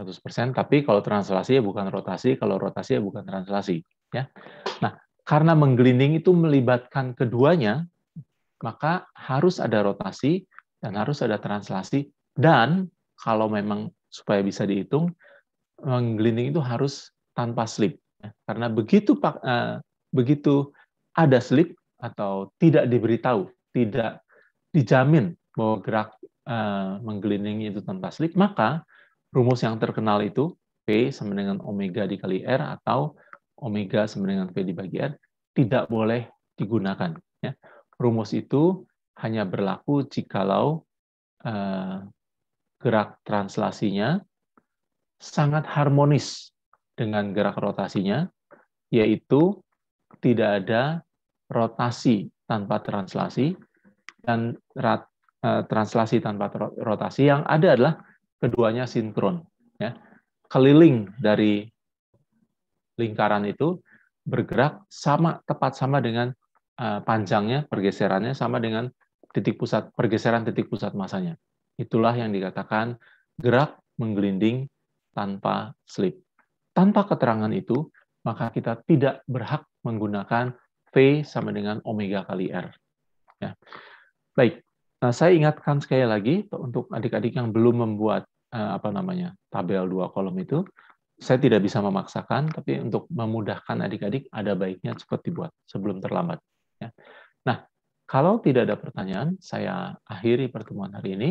100%, tapi kalau translasi ya bukan rotasi, kalau rotasi ya bukan translasi. Ya. Nah, karena menggelinding itu melibatkan keduanya, maka harus ada rotasi dan harus ada translasi, dan kalau memang supaya bisa dihitung, menggelinding itu harus tanpa slip. Ya, karena begitu uh, begitu ada slip atau tidak diberitahu, tidak dijamin bahwa gerak uh, eh, menggelinding itu tanpa slip, maka rumus yang terkenal itu P sama dengan omega dikali R atau omega sama dengan P dibagi R tidak boleh digunakan. Ya. Rumus itu hanya berlaku jikalau uh, gerak translasinya sangat harmonis dengan gerak rotasinya, yaitu tidak ada rotasi tanpa translasi, dan eh, translasi tanpa rotasi yang ada adalah keduanya sinkron. Ya. Keliling dari lingkaran itu bergerak sama tepat sama dengan eh, panjangnya, pergeserannya sama dengan titik pusat pergeseran titik pusat masanya. Itulah yang dikatakan gerak menggelinding tanpa slip. Tanpa keterangan itu, maka kita tidak berhak menggunakan V sama dengan omega kali R. Ya. Baik, nah, saya ingatkan sekali lagi untuk adik-adik yang belum membuat eh, apa namanya tabel dua kolom itu, saya tidak bisa memaksakan, tapi untuk memudahkan adik-adik, ada baiknya cepat dibuat sebelum terlambat. Ya. Nah, kalau tidak ada pertanyaan, saya akhiri pertemuan hari ini.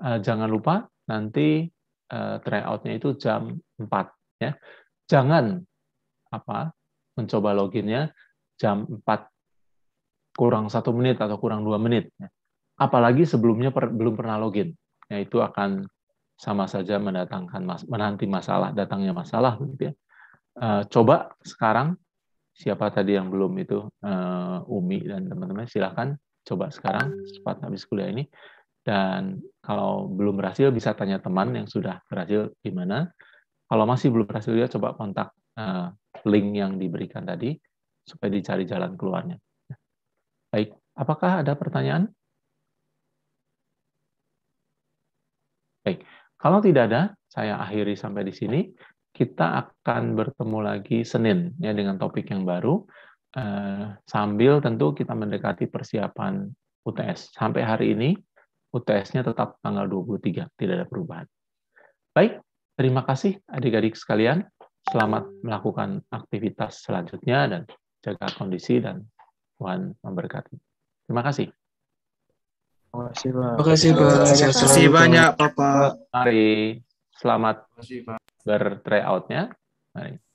Eh, jangan lupa nanti Eh, tryoutnya itu jam 4 ya jangan apa mencoba loginnya jam 4 kurang satu menit atau kurang dua menit ya. apalagi sebelumnya per, belum pernah login ya itu akan sama saja mendatangkan mas, menanti masalah datangnya masalah begitu ya uh, coba sekarang siapa tadi yang belum itu uh, Umi dan teman-teman silahkan coba sekarang cepat habis kuliah ini dan kalau belum berhasil bisa tanya teman yang sudah berhasil gimana. Kalau masih belum berhasil ya coba kontak uh, link yang diberikan tadi supaya dicari jalan keluarnya. Baik, apakah ada pertanyaan? Baik, kalau tidak ada, saya akhiri sampai di sini. Kita akan bertemu lagi Senin ya dengan topik yang baru. Uh, sambil tentu kita mendekati persiapan UTS. Sampai hari ini UTS-nya tetap tanggal 23, tidak ada perubahan. Baik, terima kasih adik-adik sekalian. Selamat melakukan aktivitas selanjutnya dan jaga kondisi dan Tuhan memberkati. Terima kasih. Terima kasih, Pak. Terima kasih, Pak. Terima banyak, Bapak. Mari, selamat bertryout nya Mari.